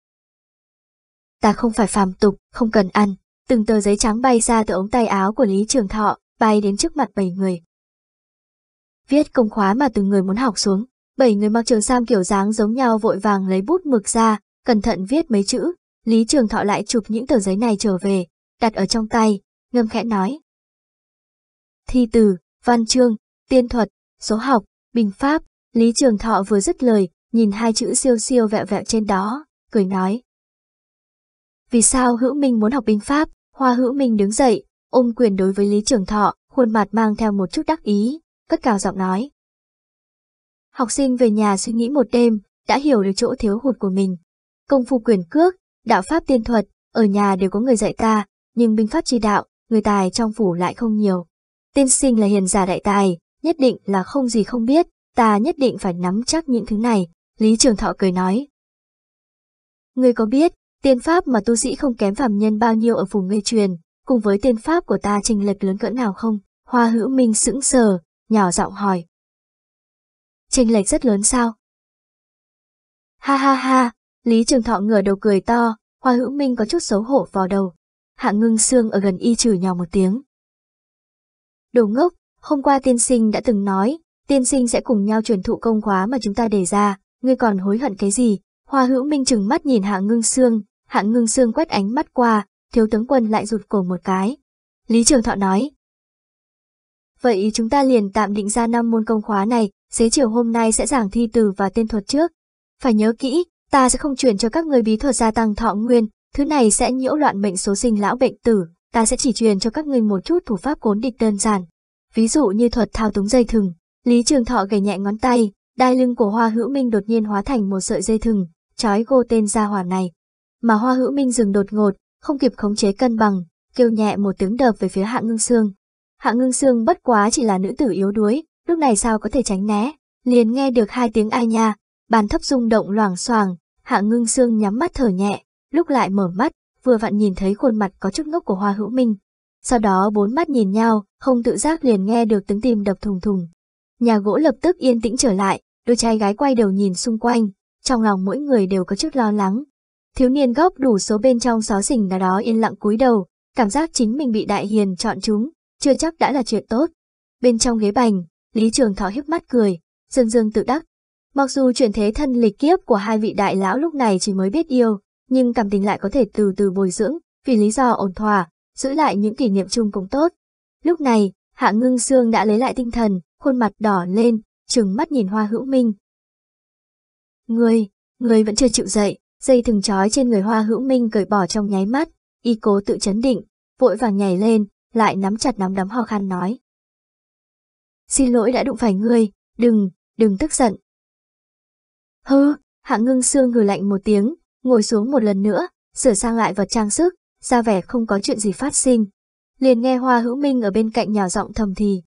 Speaker 2: Ta
Speaker 1: không phải phàm tục, không cần ăn. Từng tờ giấy trắng bay ra từ ống tay áo của Lý Trường Thọ, bay đến trước mặt bảy người. Viết công khóa mà từng người muốn học xuống, bảy người mặc trường sam kiểu dáng giống nhau vội vàng lấy bút mực ra, cẩn thận viết mấy chữ, Lý Trường Thọ lại chụp những tờ giấy này trở về, đặt ở trong tay, ngâm khẽ nói.
Speaker 2: Thi từ, văn chương, tiên thuật, số học, bình pháp, Lý Trường Thọ vừa
Speaker 1: dứt lời, nhìn hai chữ siêu siêu vẹo vẹo trên đó, cười nói. Vì sao hữu minh muốn học binh pháp, hoa hữu minh đứng dậy, ôm quyền đối với Lý Trường Thọ, khuôn mặt mang theo một chút đắc ý, cất cao giọng nói. Học sinh về nhà suy nghĩ một đêm, đã hiểu được chỗ thiếu hụt của mình. Công phu quyền cước, Đạo pháp tiên thuật, ở nhà đều có người dạy ta, nhưng binh pháp chi đạo, người tài trong phủ lại không nhiều. Tiên sinh là hiền giả đại tài, nhất định là không gì không biết, ta nhất định phải nắm chắc những thứ này, Lý Trường Thọ cười nói. người có biết, tiên pháp mà tu sĩ không kém phàm nhân bao nhiêu ở vùng ngươi truyền, cùng với tiên pháp của ta trình lệch lớn cỡ nào không? Hoa hữu minh sững sờ, nhỏ giọng hỏi. Trình lệch rất lớn sao?
Speaker 2: Ha ha ha, Lý Trường Thọ ngửa đầu cười to, Hoa Hữu Minh
Speaker 1: có chút xấu hổ vò đầu. Hạ ngưng xương ở gần y chửi nhỏ một tiếng. Đồ ngốc, hôm qua tiên sinh đã từng nói, tiên sinh sẽ cùng nhau truyền thụ công khóa mà chúng ta đề ra, ngươi còn hối hận cái gì? Hoa Hữu Minh chừng mắt nhìn Hạ ngưng xương, Hạ ngưng xương quét ánh mắt qua, thiếu tướng quân lại rụt cổ một cái. Lý Trường Thọ nói. Vậy chúng ta liền tạm định ra năm môn công khóa này, xế chiều hôm nay sẽ giảng thi từ và tên thuật trước. Phải nhớ kỹ, Ta sẽ không truyền cho các người bí thuật gia tăng thọ nguyên, thứ này sẽ nhiễu loạn mệnh số sinh lão bệnh tử, ta sẽ chỉ truyền cho các người một chút thủ pháp cốn địch đơn giản. Ví dụ như thuật thao túng dây thừng, Lý Trường Thọ gầy nhẹ ngón tay, đai lưng của Hoa Hữu Minh đột nhiên hóa thành một sợi dây thừng, trói gô tên gia hỏa này. Mà Hoa Hữu Minh dừng đột ngột, không kịp khống chế cân bằng, kêu nhẹ một tiếng đập về phía Hạ Ngưng Sương. Hạ Ngưng Sương bất quá chỉ là nữ tử yếu đuối, lúc này sao có thể tránh né, liền nghe được hai tiếng ai nha, Bàn thấp rung động loảng xoàng, hạ ngưng xương nhắm mắt thở nhẹ, lúc lại mở mắt, vừa vặn nhìn thấy khuôn mặt có chút ngốc của Hoa Hữu Minh. Sau đó bốn mắt nhìn nhau, không tự giác liền nghe được tiếng tim đập thùng thùng. Nhà gỗ lập tức yên tĩnh trở lại, đôi trai gái quay đầu nhìn xung quanh, trong lòng mỗi người đều có chút lo lắng. Thiếu niên góc đủ số bên trong xó xỉnh nào đó yên lặng cúi đầu, cảm giác chính mình bị đại hiền chọn chúng, chưa chắc đã là chuyện tốt. Bên trong ghế bành, Lý Trường Thọ hiếp mắt cười, dương dương tự đắc, Mặc dù chuyển thế thân lịch kiếp của hai vị đại lão lúc này chỉ mới biết yêu, nhưng cảm tình lại có thể từ từ bồi dưỡng, vì lý do ổn thỏa, giữ lại những kỷ niệm chung cũng tốt. Lúc này, Hạ Ngưng Sương đã lấy lại tinh thần, khuôn mặt đỏ lên, trừng mắt nhìn Hoa Hữu Minh. Người, người vẫn chưa chịu dậy, dây thừng trói trên người Hoa Hữu Minh cởi bỏ trong nháy mắt, y cố tự chấn định, vội vàng nhảy lên, lại nắm chặt nắm đấm ho khan nói.
Speaker 2: Xin lỗi đã đụng phải ngươi, đừng, đừng tức giận,
Speaker 1: Hư, hạ ngưng xương ngừ lạnh một tiếng, ngồi xuống một lần nữa, sửa sang lại vật trang sức, ra vẻ không có chuyện gì phát sinh. Liền nghe hoa hữu minh ở bên cạnh nhà giọng thầm thì.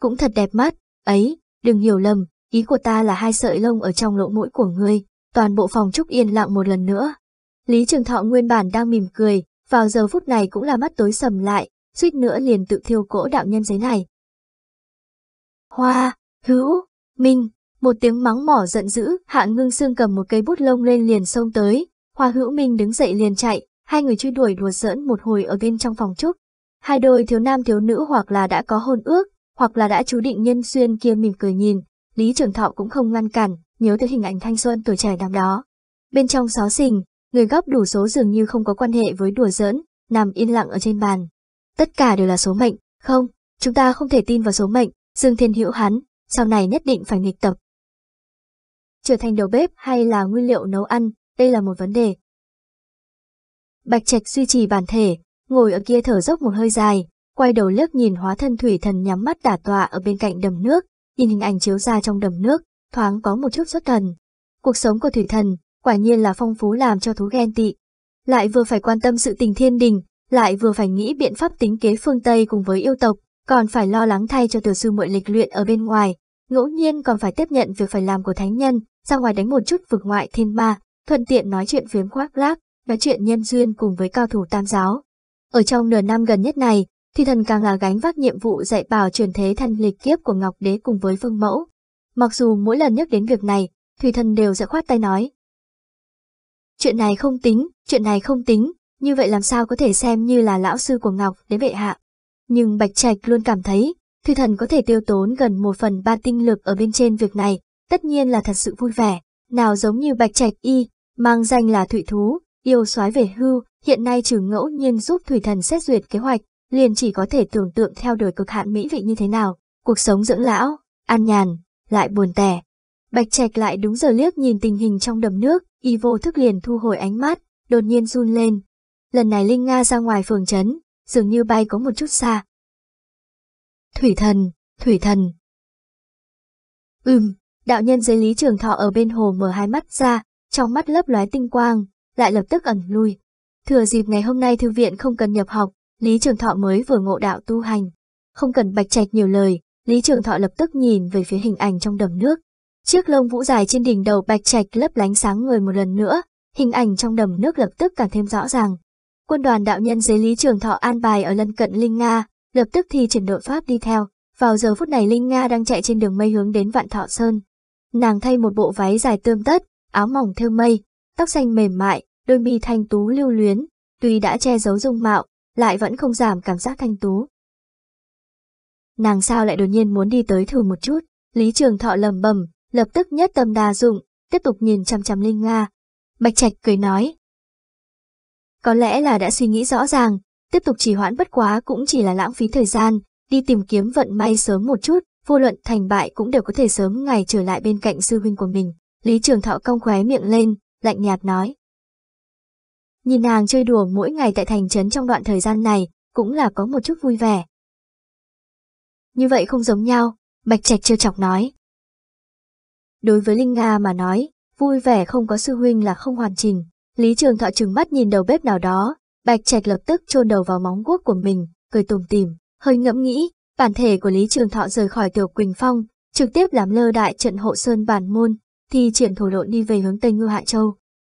Speaker 1: Cũng thật đẹp mắt, ấy, đừng hiểu lầm, ý của ta là hai sợi lông ở trong lỗ mũi của ngươi, toàn bộ phòng trúc yên lặng một lần nữa. Lý Trường Thọ nguyên bản đang mỉm cười, vào giờ phút này cũng là mắt tối sầm lại, suýt nữa liền tự thiêu cỗ đạo nhân giấy này. Hoa, hữu, minh, một tiếng mắng mỏ giận dữ, Hạ Ngưng Sương cầm một cây bút lông lên liền xông tới, Hoa Hữu Minh đứng dậy liền chạy, hai người truy đuổi đùa giỡn một hồi ở bên trong phòng trúc. Hai đôi thiếu nam thiếu nữ hoặc là đã có hôn ước, hoặc là đã chú định nhân xuyên kia mỉm cười nhìn, Lý Trường Thọ cũng không ngăn cản, nhớ tới hình ảnh thanh xuân tuổi trẻ năm đó. Bên trong xó xỉnh, người góc đủ số dường như không có quan hệ với đùa giỡn, nằm yên lặng ở trên bàn. Tất cả đều là số mệnh, không, chúng ta không thể tin vào số mệnh, Dương Thiên Hữu hắn, sau này nhất định phải nghịch tập trở thành đầu bếp hay là nguyên liệu nấu ăn, đây là một vấn đề. Bạch Trạch duy trì bản thể, ngồi ở kia thở dốc một hơi dài, quay đầu liếc nhìn hóa thân thủy thần nhắm mắt đả tọa ở bên cạnh đầm nước, nhìn hình ảnh chiếu ra trong đầm nước, thoáng có một chút xuất thần. Cuộc sống của thủy thần, quả nhiên là phong phú làm cho thú ghen tị. Lại vừa phải quan tâm sự tình thiên đình, lại vừa phải nghĩ biện pháp tính kế phương Tây cùng với yêu tộc, còn phải lo lắng thay cho tiểu sư muội lịch luyện ở bên ngoài, ngẫu nhiên còn phải tiếp nhận việc phải làm của thánh nhân, ra ngoài đánh một chút vực ngoại thiên ma, thuận tiện nói chuyện phiếm khoác lác, nói chuyện nhân duyên cùng với cao thủ tam giáo. Ở trong nửa năm gần nhất này, thì thần càng là gánh vác nhiệm vụ dạy bảo truyền thế thân lịch kiếp của Ngọc Đế cùng với Vương Mẫu. Mặc dù mỗi lần nhắc đến việc này, Thủy Thần đều sẽ khoát tay nói. Chuyện này không tính, chuyện này không tính, như vậy làm sao có thể xem như là lão sư của Ngọc Đế vệ hạ. Nhưng Bạch Trạch luôn cảm thấy, Thủy Thần có thể tiêu tốn gần một phần ba tinh lực ở bên trên việc này, tất nhiên là thật sự vui vẻ, nào giống như Bạch Trạch Y, mang danh là Thủy Thú, yêu soái về hưu, hiện nay trừ ngẫu nhiên giúp Thủy Thần xét duyệt kế hoạch, liền chỉ có thể tưởng tượng theo đuổi cực hạn mỹ vị như thế nào, cuộc sống dưỡng lão, an nhàn, lại buồn tẻ. Bạch Trạch lại đúng giờ liếc nhìn tình hình trong đầm nước, y vô thức liền thu hồi ánh mắt, đột nhiên run lên. Lần này Linh Nga ra ngoài phường trấn, dường như bay có một chút xa.
Speaker 2: Thủy thần, thủy thần. Ừm, Đạo nhân
Speaker 1: giới Lý Trường Thọ ở bên hồ mở hai mắt ra, trong mắt lấp lóe tinh quang, lại lập tức ẩn lui. Thừa dịp ngày hôm nay thư viện không cần nhập học, Lý Trường Thọ mới vừa ngộ đạo tu hành. Không cần bạch trạch nhiều lời, Lý Trường Thọ lập tức nhìn về phía hình ảnh trong đầm nước. Chiếc lông vũ dài trên đỉnh đầu bạch trạch lấp lánh sáng người một lần nữa, hình ảnh trong đầm nước lập tức càng thêm rõ ràng. Quân đoàn đạo nhân giới Lý Trường Thọ an bài ở lân cận Linh Nga, lập tức thi triển đội pháp đi theo. Vào giờ phút này Linh Nga đang chạy trên đường mây hướng đến Vạn Thọ Sơn, Nàng thay một bộ váy dài tươm tất, áo mỏng thêu mây, tóc xanh mềm mại, đôi mi thanh tú lưu luyến, tuy đã che giấu dung mạo, lại vẫn không giảm cảm giác thanh tú. Nàng sao lại đột nhiên muốn đi tới thử một chút, Lý Trường Thọ lầm bầm, lập tức nhất tâm đa dụng, tiếp tục nhìn chăm chăm Linh Nga. Bạch Trạch cười nói. Có lẽ là đã suy nghĩ rõ ràng, tiếp tục trì hoãn bất quá cũng chỉ là lãng phí thời gian, đi tìm kiếm vận may sớm một chút, vô luận thành bại cũng đều có thể sớm ngày trở lại bên cạnh sư huynh của mình. Lý Trường Thọ cong khóe miệng lên, lạnh nhạt nói. Nhìn nàng chơi đùa mỗi ngày tại thành trấn trong đoạn thời gian này, cũng là có một chút vui vẻ.
Speaker 2: Như vậy không giống nhau, Bạch Trạch chưa chọc nói.
Speaker 1: Đối với Linh Nga mà nói, vui vẻ không có sư huynh là không hoàn chỉnh. Lý Trường Thọ trừng mắt nhìn đầu bếp nào đó, Bạch Trạch lập tức chôn đầu vào móng guốc của mình, cười tủm tìm hơi ngẫm nghĩ, Bản thể của Lý Trường Thọ rời khỏi Tiểu Quỳnh Phong, trực tiếp làm lơ đại trận hộ sơn bản môn, thì triển thổ lộn đi về hướng Tây Ngư Hạ Châu.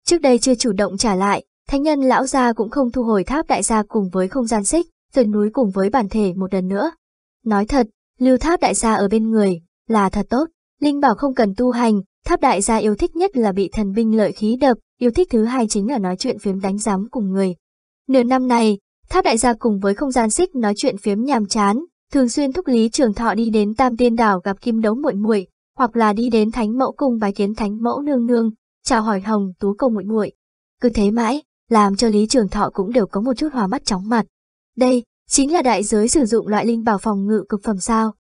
Speaker 1: Trước đây chưa chủ động trả lại, thánh nhân lão gia cũng không thu hồi tháp đại gia cùng với không gian xích, dần núi cùng với bản thể một lần nữa. Nói thật, lưu tháp đại gia ở bên người, là thật tốt, Linh bảo không cần tu hành, tháp đại gia yêu thích nhất là bị thần binh lợi khí đập, yêu thích thứ hai chính là nói chuyện phiếm đánh giám cùng người. Nửa năm này, tháp đại gia cùng với không gian xích nói chuyện phiếm nhàm chán, thường xuyên thúc Lý Trường Thọ đi đến Tam Tiên Đảo gặp Kim Đấu muội muội, hoặc là đi đến Thánh Mẫu cung bái kiến Thánh Mẫu nương nương, chào hỏi Hồng Tú công muội muội. Cứ thế mãi, làm cho Lý Trường Thọ cũng đều có một chút hòa mắt chóng mặt. Đây, chính là đại giới sử dụng loại linh bảo phòng ngự cực phẩm sao?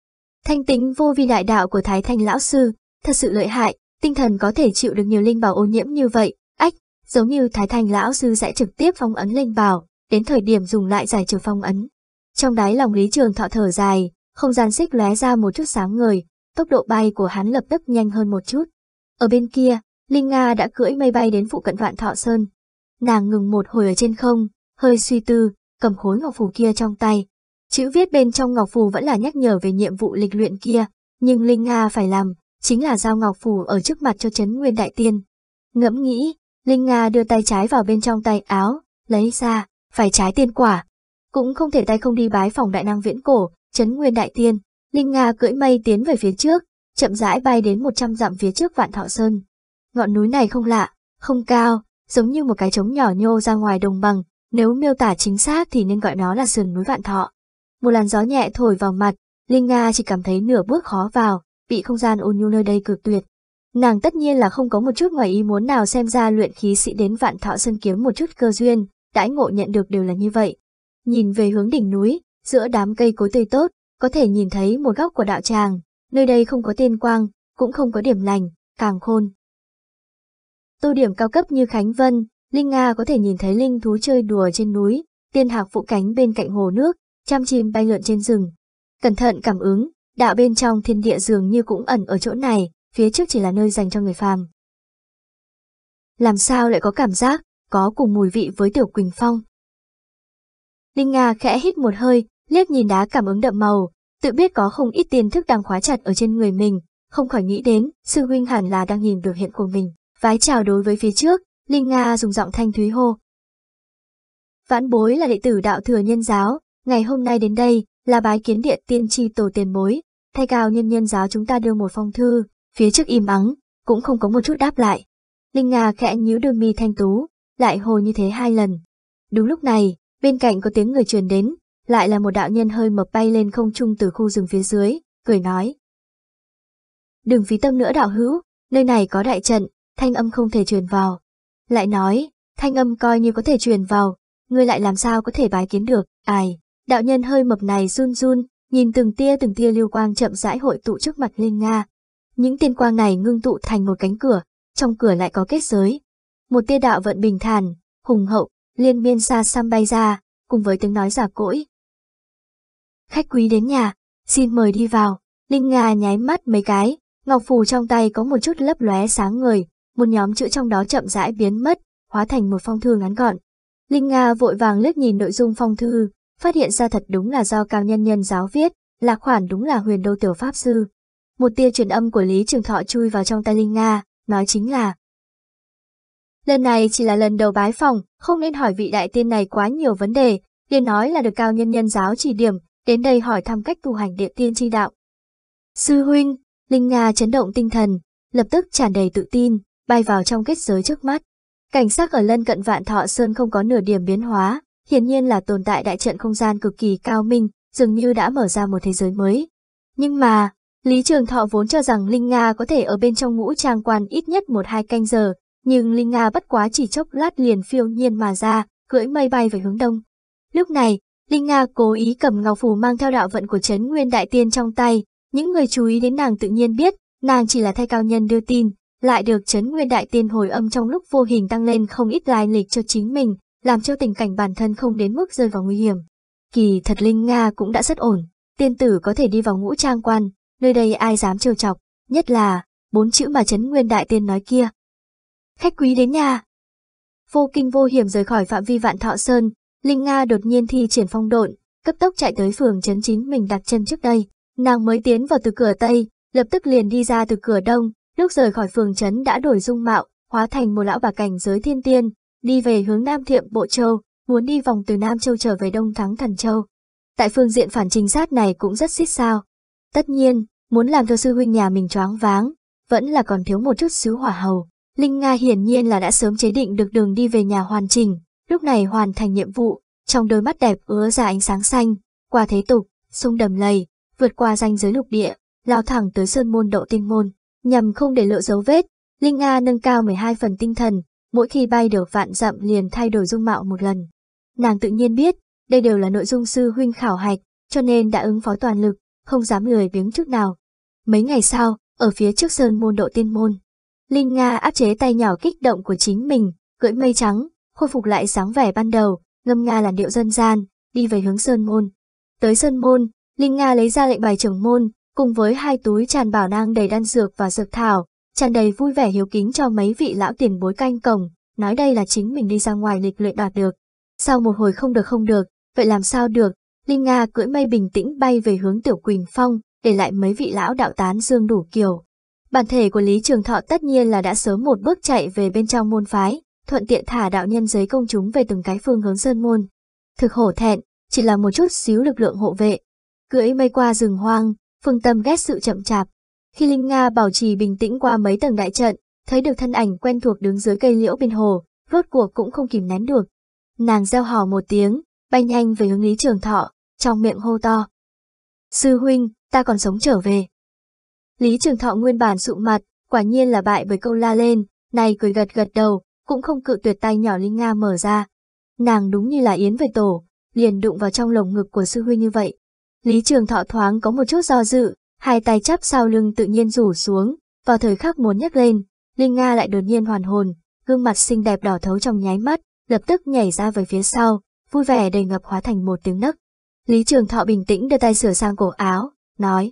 Speaker 1: Thanh tính vô vi đại đạo của Thái Thanh lão sư, thật sự lợi hại, tinh thần có thể chịu được nhiều linh bảo ô nhiễm như vậy, ách, giống như Thái Thanh lão sư sẽ trực tiếp phong ấn linh bảo, đến thời điểm dùng lại giải trừ phong ấn, trong đáy lòng Lý Trường Thọ thở dài, không gian xích lóe ra một chút sáng ngời, tốc độ bay của hắn lập tức nhanh hơn một chút. Ở bên kia, Linh Nga đã cưỡi mây bay đến phụ cận Vạn Thọ Sơn. Nàng ngừng một hồi ở trên không, hơi suy tư, cầm khối ngọc phù kia trong tay. Chữ viết bên trong ngọc phù vẫn là nhắc nhở về nhiệm vụ lịch luyện kia, nhưng Linh Nga phải làm, chính là giao ngọc phù ở trước mặt cho Trấn nguyên đại tiên. Ngẫm nghĩ, Linh Nga đưa tay trái vào bên trong tay áo, lấy ra, phải trái tiên quả, cũng không thể tay không đi bái phòng đại năng viễn cổ, chấn nguyên đại tiên. Linh Nga cưỡi mây tiến về phía trước, chậm rãi bay đến 100 dặm phía trước Vạn Thọ Sơn. Ngọn núi này không lạ, không cao, giống như một cái trống nhỏ nhô ra ngoài đồng bằng, nếu miêu tả chính xác thì nên gọi nó là sườn núi Vạn Thọ. Một làn gió nhẹ thổi vào mặt, Linh Nga chỉ cảm thấy nửa bước khó vào, bị không gian ôn nhu nơi đây cực tuyệt. Nàng tất nhiên là không có một chút ngoài ý muốn nào xem ra luyện khí sĩ đến Vạn Thọ Sơn kiếm một chút cơ duyên, đãi ngộ nhận được đều là như vậy, nhìn về hướng đỉnh núi, giữa đám cây cối tươi tốt, có thể nhìn thấy một góc của đạo tràng, nơi đây không có tiên quang, cũng không có điểm lành, càng khôn. Tô điểm cao cấp như Khánh Vân, Linh Nga có thể nhìn thấy linh thú chơi đùa trên núi, tiên hạc phụ cánh bên cạnh hồ nước, chăm chim bay lượn trên rừng. Cẩn thận cảm ứng, đạo bên trong thiên địa dường như cũng ẩn ở chỗ này, phía trước chỉ là nơi dành cho người phàm. Làm sao lại có cảm giác, có cùng mùi vị với Tiểu Quỳnh Phong? Linh Nga khẽ hít một hơi, liếc nhìn đá cảm ứng đậm màu, tự biết có không ít tiền thức đang khóa chặt ở trên người mình, không khỏi nghĩ đến, sư huynh hẳn là đang nhìn biểu hiện của mình. Vái chào đối với phía trước, Linh Nga dùng giọng thanh thúy hô. Vãn bối là đệ tử đạo thừa nhân giáo, ngày hôm nay đến đây là bái kiến địa tiên tri tổ tiền bối, thay cao nhân nhân giáo chúng ta đưa một phong thư, phía trước im ắng, cũng không có một chút đáp lại. Linh Nga khẽ nhíu đôi mi thanh tú, lại hồi như thế hai lần. Đúng lúc này, Bên cạnh có tiếng người truyền đến, lại là một đạo nhân hơi mập bay lên không trung từ khu rừng phía dưới, cười nói. Đừng phí tâm nữa đạo hữu, nơi này có đại trận, thanh âm không thể truyền vào. Lại nói, thanh âm coi như có thể truyền vào, ngươi lại làm sao có thể bái kiến được, ai. Đạo nhân hơi mập này run run, nhìn từng tia từng tia lưu quang chậm rãi hội tụ trước mặt Linh Nga. Những tiên quang này ngưng tụ thành một cánh cửa, trong cửa lại có kết giới. Một tia đạo vận bình thản, hùng hậu, liên miên xa xăm bay ra, cùng với tiếng nói giả cỗi. Khách quý đến nhà, xin mời đi vào, Linh Nga nháy mắt mấy cái, ngọc phù trong tay có một chút lấp lóe sáng người một nhóm chữ trong đó chậm rãi biến mất, hóa thành một phong thư ngắn gọn. Linh Nga vội vàng liếc nhìn nội dung phong thư, phát hiện ra thật đúng là do cao nhân nhân giáo viết, là khoản đúng là huyền đô tiểu pháp sư. Một tia truyền âm của Lý Trường Thọ chui vào trong tay Linh Nga, nói chính là Lần này chỉ là lần đầu bái phòng, không nên hỏi vị đại tiên này quá nhiều vấn đề, liền nói là được cao nhân nhân giáo chỉ điểm, đến đây hỏi thăm cách tu hành địa tiên chi đạo. Sư huynh, Linh Nga chấn động tinh thần, lập tức tràn đầy tự tin, bay vào trong kết giới trước mắt. Cảnh sắc ở lân cận vạn thọ sơn không có nửa điểm biến hóa, hiển nhiên là tồn tại đại trận không gian cực kỳ cao minh, dường như đã mở ra một thế giới mới. Nhưng mà, Lý Trường Thọ vốn cho rằng Linh Nga có thể ở bên trong ngũ trang quan ít nhất một hai canh giờ, nhưng Linh Nga bất quá chỉ chốc lát liền phiêu nhiên mà ra, cưỡi mây bay về hướng đông. Lúc này, Linh Nga cố ý cầm ngọc phù mang theo đạo vận của Trấn Nguyên Đại Tiên trong tay, những người chú ý đến nàng tự nhiên biết, nàng chỉ là thay cao nhân đưa tin, lại được Trấn Nguyên Đại Tiên hồi âm trong lúc vô hình tăng lên không ít lai lịch cho chính mình, làm cho tình cảnh bản thân không đến mức rơi vào nguy hiểm. Kỳ thật Linh Nga cũng đã rất ổn, tiên tử có thể đi vào ngũ trang quan, nơi đây ai dám trêu chọc, nhất là bốn chữ mà Trấn Nguyên Đại Tiên nói kia, khách quý đến nhà. Vô kinh vô hiểm rời khỏi phạm vi vạn thọ sơn, Linh Nga đột nhiên thi triển phong độn, cấp tốc chạy tới phường chấn chính mình đặt chân trước đây. Nàng mới tiến vào từ cửa Tây, lập tức liền đi ra từ cửa Đông, lúc rời khỏi phường chấn đã đổi dung mạo, hóa thành một lão bà cảnh giới thiên tiên, đi về hướng Nam Thiệm Bộ Châu, muốn đi vòng từ Nam Châu trở về Đông Thắng Thần Châu. Tại phương diện phản trinh sát này cũng rất xít sao. Tất nhiên, muốn làm cho sư huynh nhà mình choáng váng, vẫn là còn thiếu một chút xíu hỏa hầu. Linh Nga hiển nhiên là đã sớm chế định được đường đi về nhà hoàn chỉnh, lúc này hoàn thành nhiệm vụ, trong đôi mắt đẹp ứa ra ánh sáng xanh, qua thế tục, sung đầm lầy, vượt qua ranh giới lục địa, lao thẳng tới sơn môn độ tinh môn, nhằm không để lộ dấu vết, Linh Nga nâng cao 12 phần tinh thần, mỗi khi bay được vạn dặm liền thay đổi dung mạo một lần. Nàng tự nhiên biết, đây đều là nội dung sư huynh khảo hạch, cho nên đã ứng phó toàn lực, không dám lười biếng trước nào. Mấy ngày sau, ở phía trước sơn môn độ tiên môn, Linh Nga áp chế tay nhỏ kích động của chính mình, cưỡi mây trắng, khôi phục lại sáng vẻ ban đầu, ngâm Nga làn điệu dân gian, đi về hướng Sơn Môn. Tới Sơn Môn, Linh Nga lấy ra lệnh bài trưởng môn, cùng với hai túi tràn bảo nang đầy đan dược và dược thảo, tràn đầy vui vẻ hiếu kính cho mấy vị lão tiền bối canh cổng, nói đây là chính mình đi ra ngoài lịch luyện đoạt được. Sau một hồi không được không được, vậy làm sao được, Linh Nga cưỡi mây bình tĩnh bay về hướng Tiểu Quỳnh Phong, để lại mấy vị lão đạo tán dương đủ kiểu. Bản thể của Lý Trường Thọ tất nhiên là đã sớm một bước chạy về bên trong môn phái, thuận tiện thả đạo nhân giới công chúng về từng cái phương hướng sơn môn. Thực hổ thẹn, chỉ là một chút xíu lực lượng hộ vệ. Cưỡi mây qua rừng hoang, phương tâm ghét sự chậm chạp. Khi Linh Nga bảo trì bình tĩnh qua mấy tầng đại trận, thấy được thân ảnh quen thuộc đứng dưới cây liễu bên hồ, rốt cuộc cũng không kìm nén được. Nàng gieo hò một tiếng, bay nhanh về hướng Lý Trường Thọ, trong miệng hô to. Sư huynh, ta còn sống trở về. Lý Trường Thọ nguyên bản sụ mặt, quả nhiên là bại bởi câu la lên, này cười gật gật đầu, cũng không cự tuyệt tay nhỏ Linh Nga mở ra. Nàng đúng như là yến về tổ, liền đụng vào trong lồng ngực của sư huynh như vậy. Lý Trường Thọ thoáng có một chút do dự, hai tay chắp sau lưng tự nhiên rủ xuống, vào thời khắc muốn nhấc lên, Linh Nga lại đột nhiên hoàn hồn, gương mặt xinh đẹp đỏ thấu trong nháy mắt, lập tức nhảy ra về phía sau, vui vẻ đầy ngập hóa thành một tiếng nấc. Lý Trường Thọ bình tĩnh đưa tay sửa sang cổ áo, nói,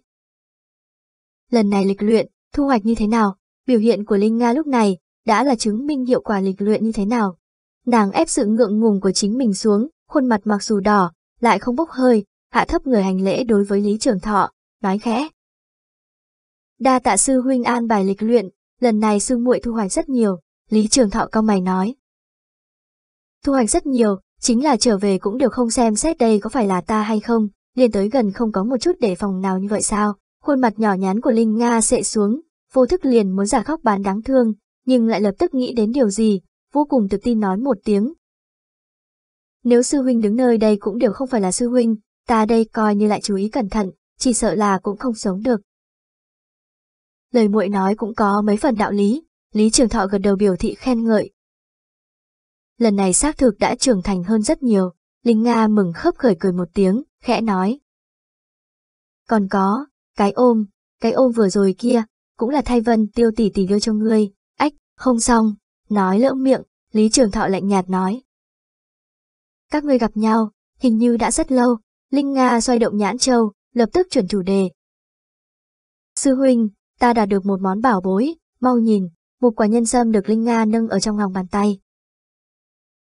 Speaker 1: lần này lịch luyện, thu hoạch như thế nào, biểu hiện của Linh Nga lúc này đã là chứng minh hiệu quả lịch luyện như thế nào. Nàng ép sự ngượng ngùng của chính mình xuống, khuôn mặt mặc dù đỏ, lại không bốc hơi, hạ thấp người hành lễ đối với Lý Trường Thọ, nói khẽ. Đa tạ sư huynh an bài lịch luyện, lần này sư muội thu hoạch rất nhiều, Lý Trường Thọ cao mày nói. Thu hoạch rất nhiều, chính là trở về cũng đều không xem xét đây có phải là ta hay không, liên tới gần không có một chút đề phòng nào như vậy sao. Khuôn mặt nhỏ nhắn của Linh Nga sệ xuống, vô thức liền muốn giả khóc bán đáng thương, nhưng lại lập tức nghĩ đến điều gì, vô cùng tự tin nói một tiếng. Nếu sư huynh đứng nơi đây cũng đều không phải là sư huynh, ta đây coi như lại chú ý cẩn thận, chỉ sợ là cũng không sống được. Lời muội nói cũng có mấy phần đạo
Speaker 2: lý, Lý Trường Thọ gật đầu biểu thị khen ngợi. Lần này xác thực đã trưởng
Speaker 1: thành hơn rất nhiều, Linh Nga mừng khớp khởi cười một tiếng, khẽ nói. Còn có, cái ôm, cái ôm vừa rồi kia, cũng là thay vân tiêu tỷ tỷ đưa cho ngươi, ách, không xong, nói lỡ miệng, Lý Trường Thọ lạnh nhạt nói. Các ngươi gặp nhau, hình như đã rất lâu, Linh Nga xoay động nhãn châu, lập
Speaker 2: tức chuyển chủ đề. Sư huynh, ta đã được một món bảo bối, mau nhìn,
Speaker 1: một quả nhân sâm được Linh Nga nâng ở trong lòng bàn tay.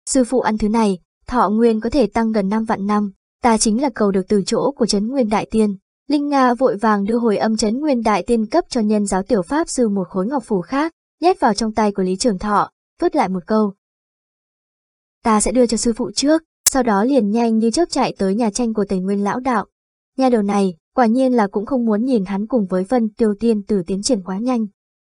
Speaker 1: Sư phụ ăn thứ này, thọ nguyên có thể tăng gần 5 vạn năm, ta chính là cầu được từ chỗ của Trấn Nguyên Đại Tiên, Linh Nga vội vàng đưa hồi âm chấn nguyên đại tiên cấp cho nhân giáo tiểu pháp sư một khối ngọc phù khác, nhét vào trong tay của Lý Trường Thọ, vứt lại một câu. Ta sẽ đưa cho sư phụ trước, sau đó liền nhanh như chớp chạy tới nhà tranh của Tề Nguyên lão đạo. Nhà đầu này, quả nhiên là cũng không muốn nhìn hắn cùng với Vân Tiêu Tiên tử tiến triển quá nhanh.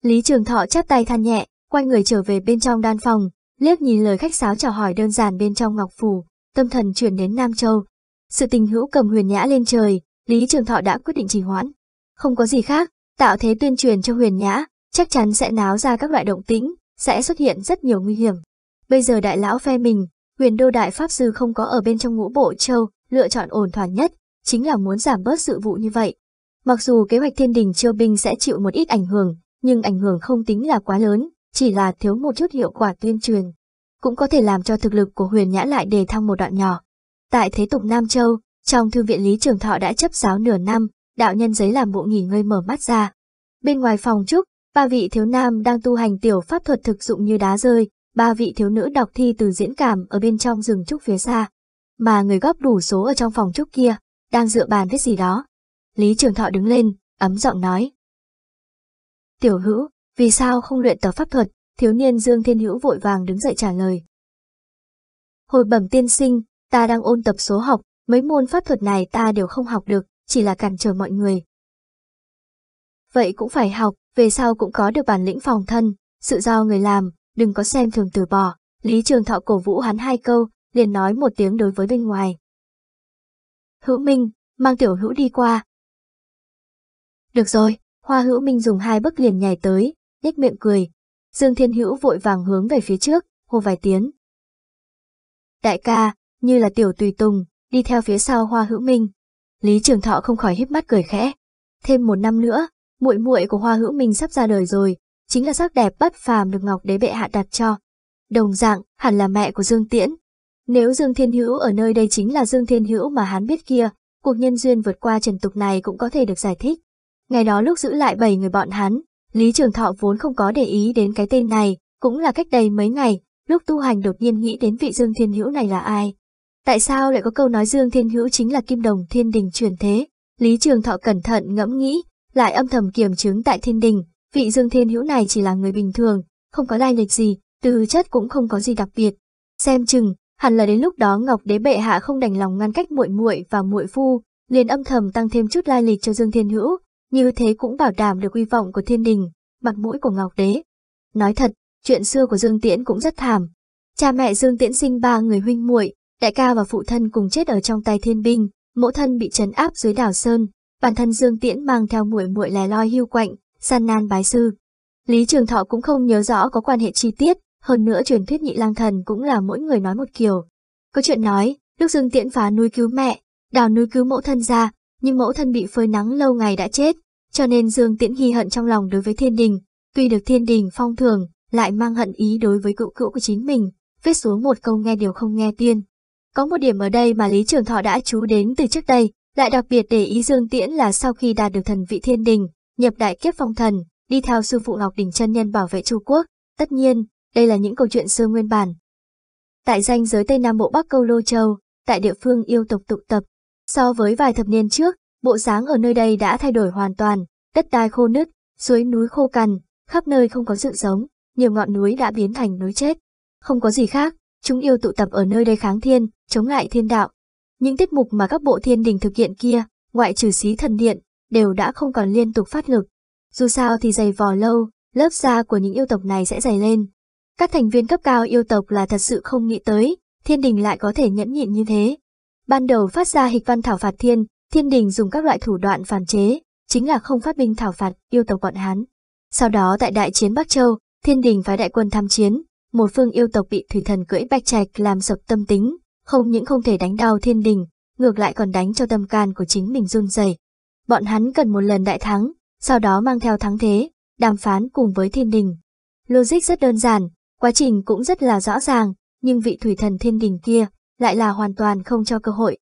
Speaker 1: Lý Trường Thọ chắp tay than nhẹ, quay người trở về bên trong đan phòng, liếc nhìn lời khách sáo chào hỏi đơn giản bên trong ngọc phù tâm thần chuyển đến Nam Châu. Sự tình hữu cầm huyền nhã lên trời, Lý Trường Thọ đã quyết định trì hoãn. Không có gì khác, tạo thế tuyên truyền cho huyền nhã, chắc chắn sẽ náo ra các loại động tĩnh, sẽ xuất hiện rất nhiều nguy hiểm. Bây giờ đại lão phe mình, huyền đô đại pháp sư không có ở bên trong ngũ bộ châu, lựa chọn ổn thỏa nhất, chính là muốn giảm bớt sự vụ như vậy. Mặc dù kế hoạch thiên đình chiêu binh sẽ chịu một ít ảnh hưởng, nhưng ảnh hưởng không tính là quá lớn, chỉ là thiếu một chút hiệu quả tuyên truyền. Cũng có thể làm cho thực lực của huyền nhã lại đề thăng một đoạn nhỏ. Tại thế tục Nam Châu, trong thư viện Lý Trường Thọ đã chấp giáo nửa năm, đạo nhân giấy làm bộ nghỉ ngơi mở mắt ra. Bên ngoài phòng trúc, ba vị thiếu nam đang tu hành tiểu pháp thuật thực dụng như đá rơi, ba vị thiếu nữ đọc thi từ diễn cảm ở bên trong rừng trúc phía xa. Mà người góp đủ số ở trong phòng trúc kia, đang dựa bàn viết gì đó.
Speaker 2: Lý Trường Thọ đứng lên, ấm giọng nói. Tiểu hữu, vì sao
Speaker 1: không luyện tập pháp thuật? Thiếu niên Dương Thiên Hữu vội vàng đứng dậy trả lời. Hồi bẩm tiên sinh, ta đang ôn tập số học, Mấy môn pháp thuật này ta đều không học được, chỉ là cản trở mọi người. Vậy cũng phải học, về sau cũng có được bản lĩnh phòng thân, sự do người làm, đừng có xem thường từ bỏ. Lý Trường Thọ cổ vũ hắn hai câu, liền nói một tiếng đối với bên ngoài. Hữu Minh, mang tiểu hữu đi qua.
Speaker 2: Được rồi, Hoa Hữu Minh dùng hai bước liền nhảy tới, nhếch miệng
Speaker 1: cười. Dương Thiên Hữu vội vàng hướng về phía trước, hô vài tiếng. Đại ca, như là tiểu tùy tùng, đi theo phía sau Hoa Hữu Minh. Lý Trường Thọ không khỏi híp mắt cười khẽ. Thêm một năm nữa, muội muội của Hoa Hữu Minh sắp ra đời rồi, chính là sắc đẹp bất phàm được Ngọc Đế bệ hạ đặt cho. Đồng dạng, hẳn là mẹ của Dương Tiễn. Nếu Dương Thiên Hữu ở nơi đây chính là Dương Thiên Hữu mà hắn biết kia, cuộc nhân duyên vượt qua trần tục này cũng có thể được giải thích. Ngày đó lúc giữ lại bảy người bọn hắn, Lý Trường Thọ vốn không có để ý đến cái tên này, cũng là cách đây mấy ngày, lúc tu hành đột nhiên nghĩ đến vị Dương Thiên Hữu này là ai. Tại sao lại có câu nói Dương Thiên Hữu chính là kim đồng thiên đình truyền thế? Lý Trường Thọ cẩn thận ngẫm nghĩ, lại âm thầm kiểm chứng tại thiên đình, vị Dương Thiên Hữu này chỉ là người bình thường, không có lai lịch gì, từ chất cũng không có gì đặc biệt. Xem chừng, hẳn là đến lúc đó Ngọc Đế bệ hạ không đành lòng ngăn cách muội muội và muội phu, liền âm thầm tăng thêm chút lai lịch cho Dương Thiên Hữu, như thế cũng bảo đảm được uy vọng của thiên đình, mặt mũi của Ngọc Đế. Nói thật, chuyện xưa của Dương Tiễn cũng rất thảm. Cha mẹ Dương Tiễn sinh ba người huynh muội, Đại ca và phụ thân cùng chết ở trong tay thiên binh, mẫu thân bị trấn áp dưới đảo sơn, bản thân Dương Tiễn mang theo muội muội lè loi hưu quạnh, san nan bái sư. Lý Trường Thọ cũng không nhớ rõ có quan hệ chi tiết, hơn nữa truyền thuyết nhị lang thần cũng là mỗi người nói một kiểu. Có chuyện nói, lúc Dương Tiễn phá núi cứu mẹ, đào núi cứu mẫu thân ra, nhưng mẫu thân bị phơi nắng lâu ngày đã chết, cho nên Dương Tiễn ghi hận trong lòng đối với thiên đình, tuy được thiên đình phong thường, lại mang hận ý đối với cựu cữu của chính mình, viết xuống một câu nghe điều không nghe tiên, có một điểm ở đây mà Lý Trường Thọ đã chú đến từ trước đây, lại đặc biệt để ý Dương Tiễn là sau khi đạt được thần vị thiên đình, nhập đại kiếp phong thần, đi theo sư phụ Ngọc Đình chân Nhân bảo vệ Chu Quốc. Tất nhiên, đây là những câu chuyện xưa nguyên bản. Tại danh giới Tây Nam Bộ Bắc Câu Lô Châu, tại địa phương yêu tộc tụ tập, so với vài thập niên trước, bộ dáng ở nơi đây đã thay đổi hoàn toàn, đất đai khô nứt, suối núi khô cằn, khắp nơi không có sự sống, nhiều ngọn núi đã biến thành núi chết. Không có gì khác, chúng yêu tụ tập ở nơi đây kháng thiên, chống lại thiên đạo. Những tiết mục mà các bộ thiên đình thực hiện kia, ngoại trừ xí thần điện, đều đã không còn liên tục phát lực. Dù sao thì dày vò lâu, lớp da của những yêu tộc này sẽ dày lên. Các thành viên cấp cao yêu tộc là thật sự không nghĩ tới, thiên đình lại có thể nhẫn nhịn như thế. Ban đầu phát ra hịch văn thảo phạt thiên, thiên đình dùng các loại thủ đoạn phản chế, chính là không phát binh thảo phạt yêu tộc bọn Hán. Sau đó tại đại chiến Bắc Châu, thiên đình phái đại quân tham chiến, một phương yêu tộc bị thủy thần cưỡi bạch trạch làm sập tâm tính, không những không thể đánh đau thiên đình, ngược lại còn đánh cho tâm can của chính mình run rẩy. Bọn hắn cần một lần đại thắng, sau đó mang theo thắng thế, đàm phán cùng với thiên đình. Logic rất đơn giản, quá trình cũng rất là rõ ràng, nhưng vị thủy thần thiên đình kia
Speaker 2: lại là hoàn toàn không cho cơ hội.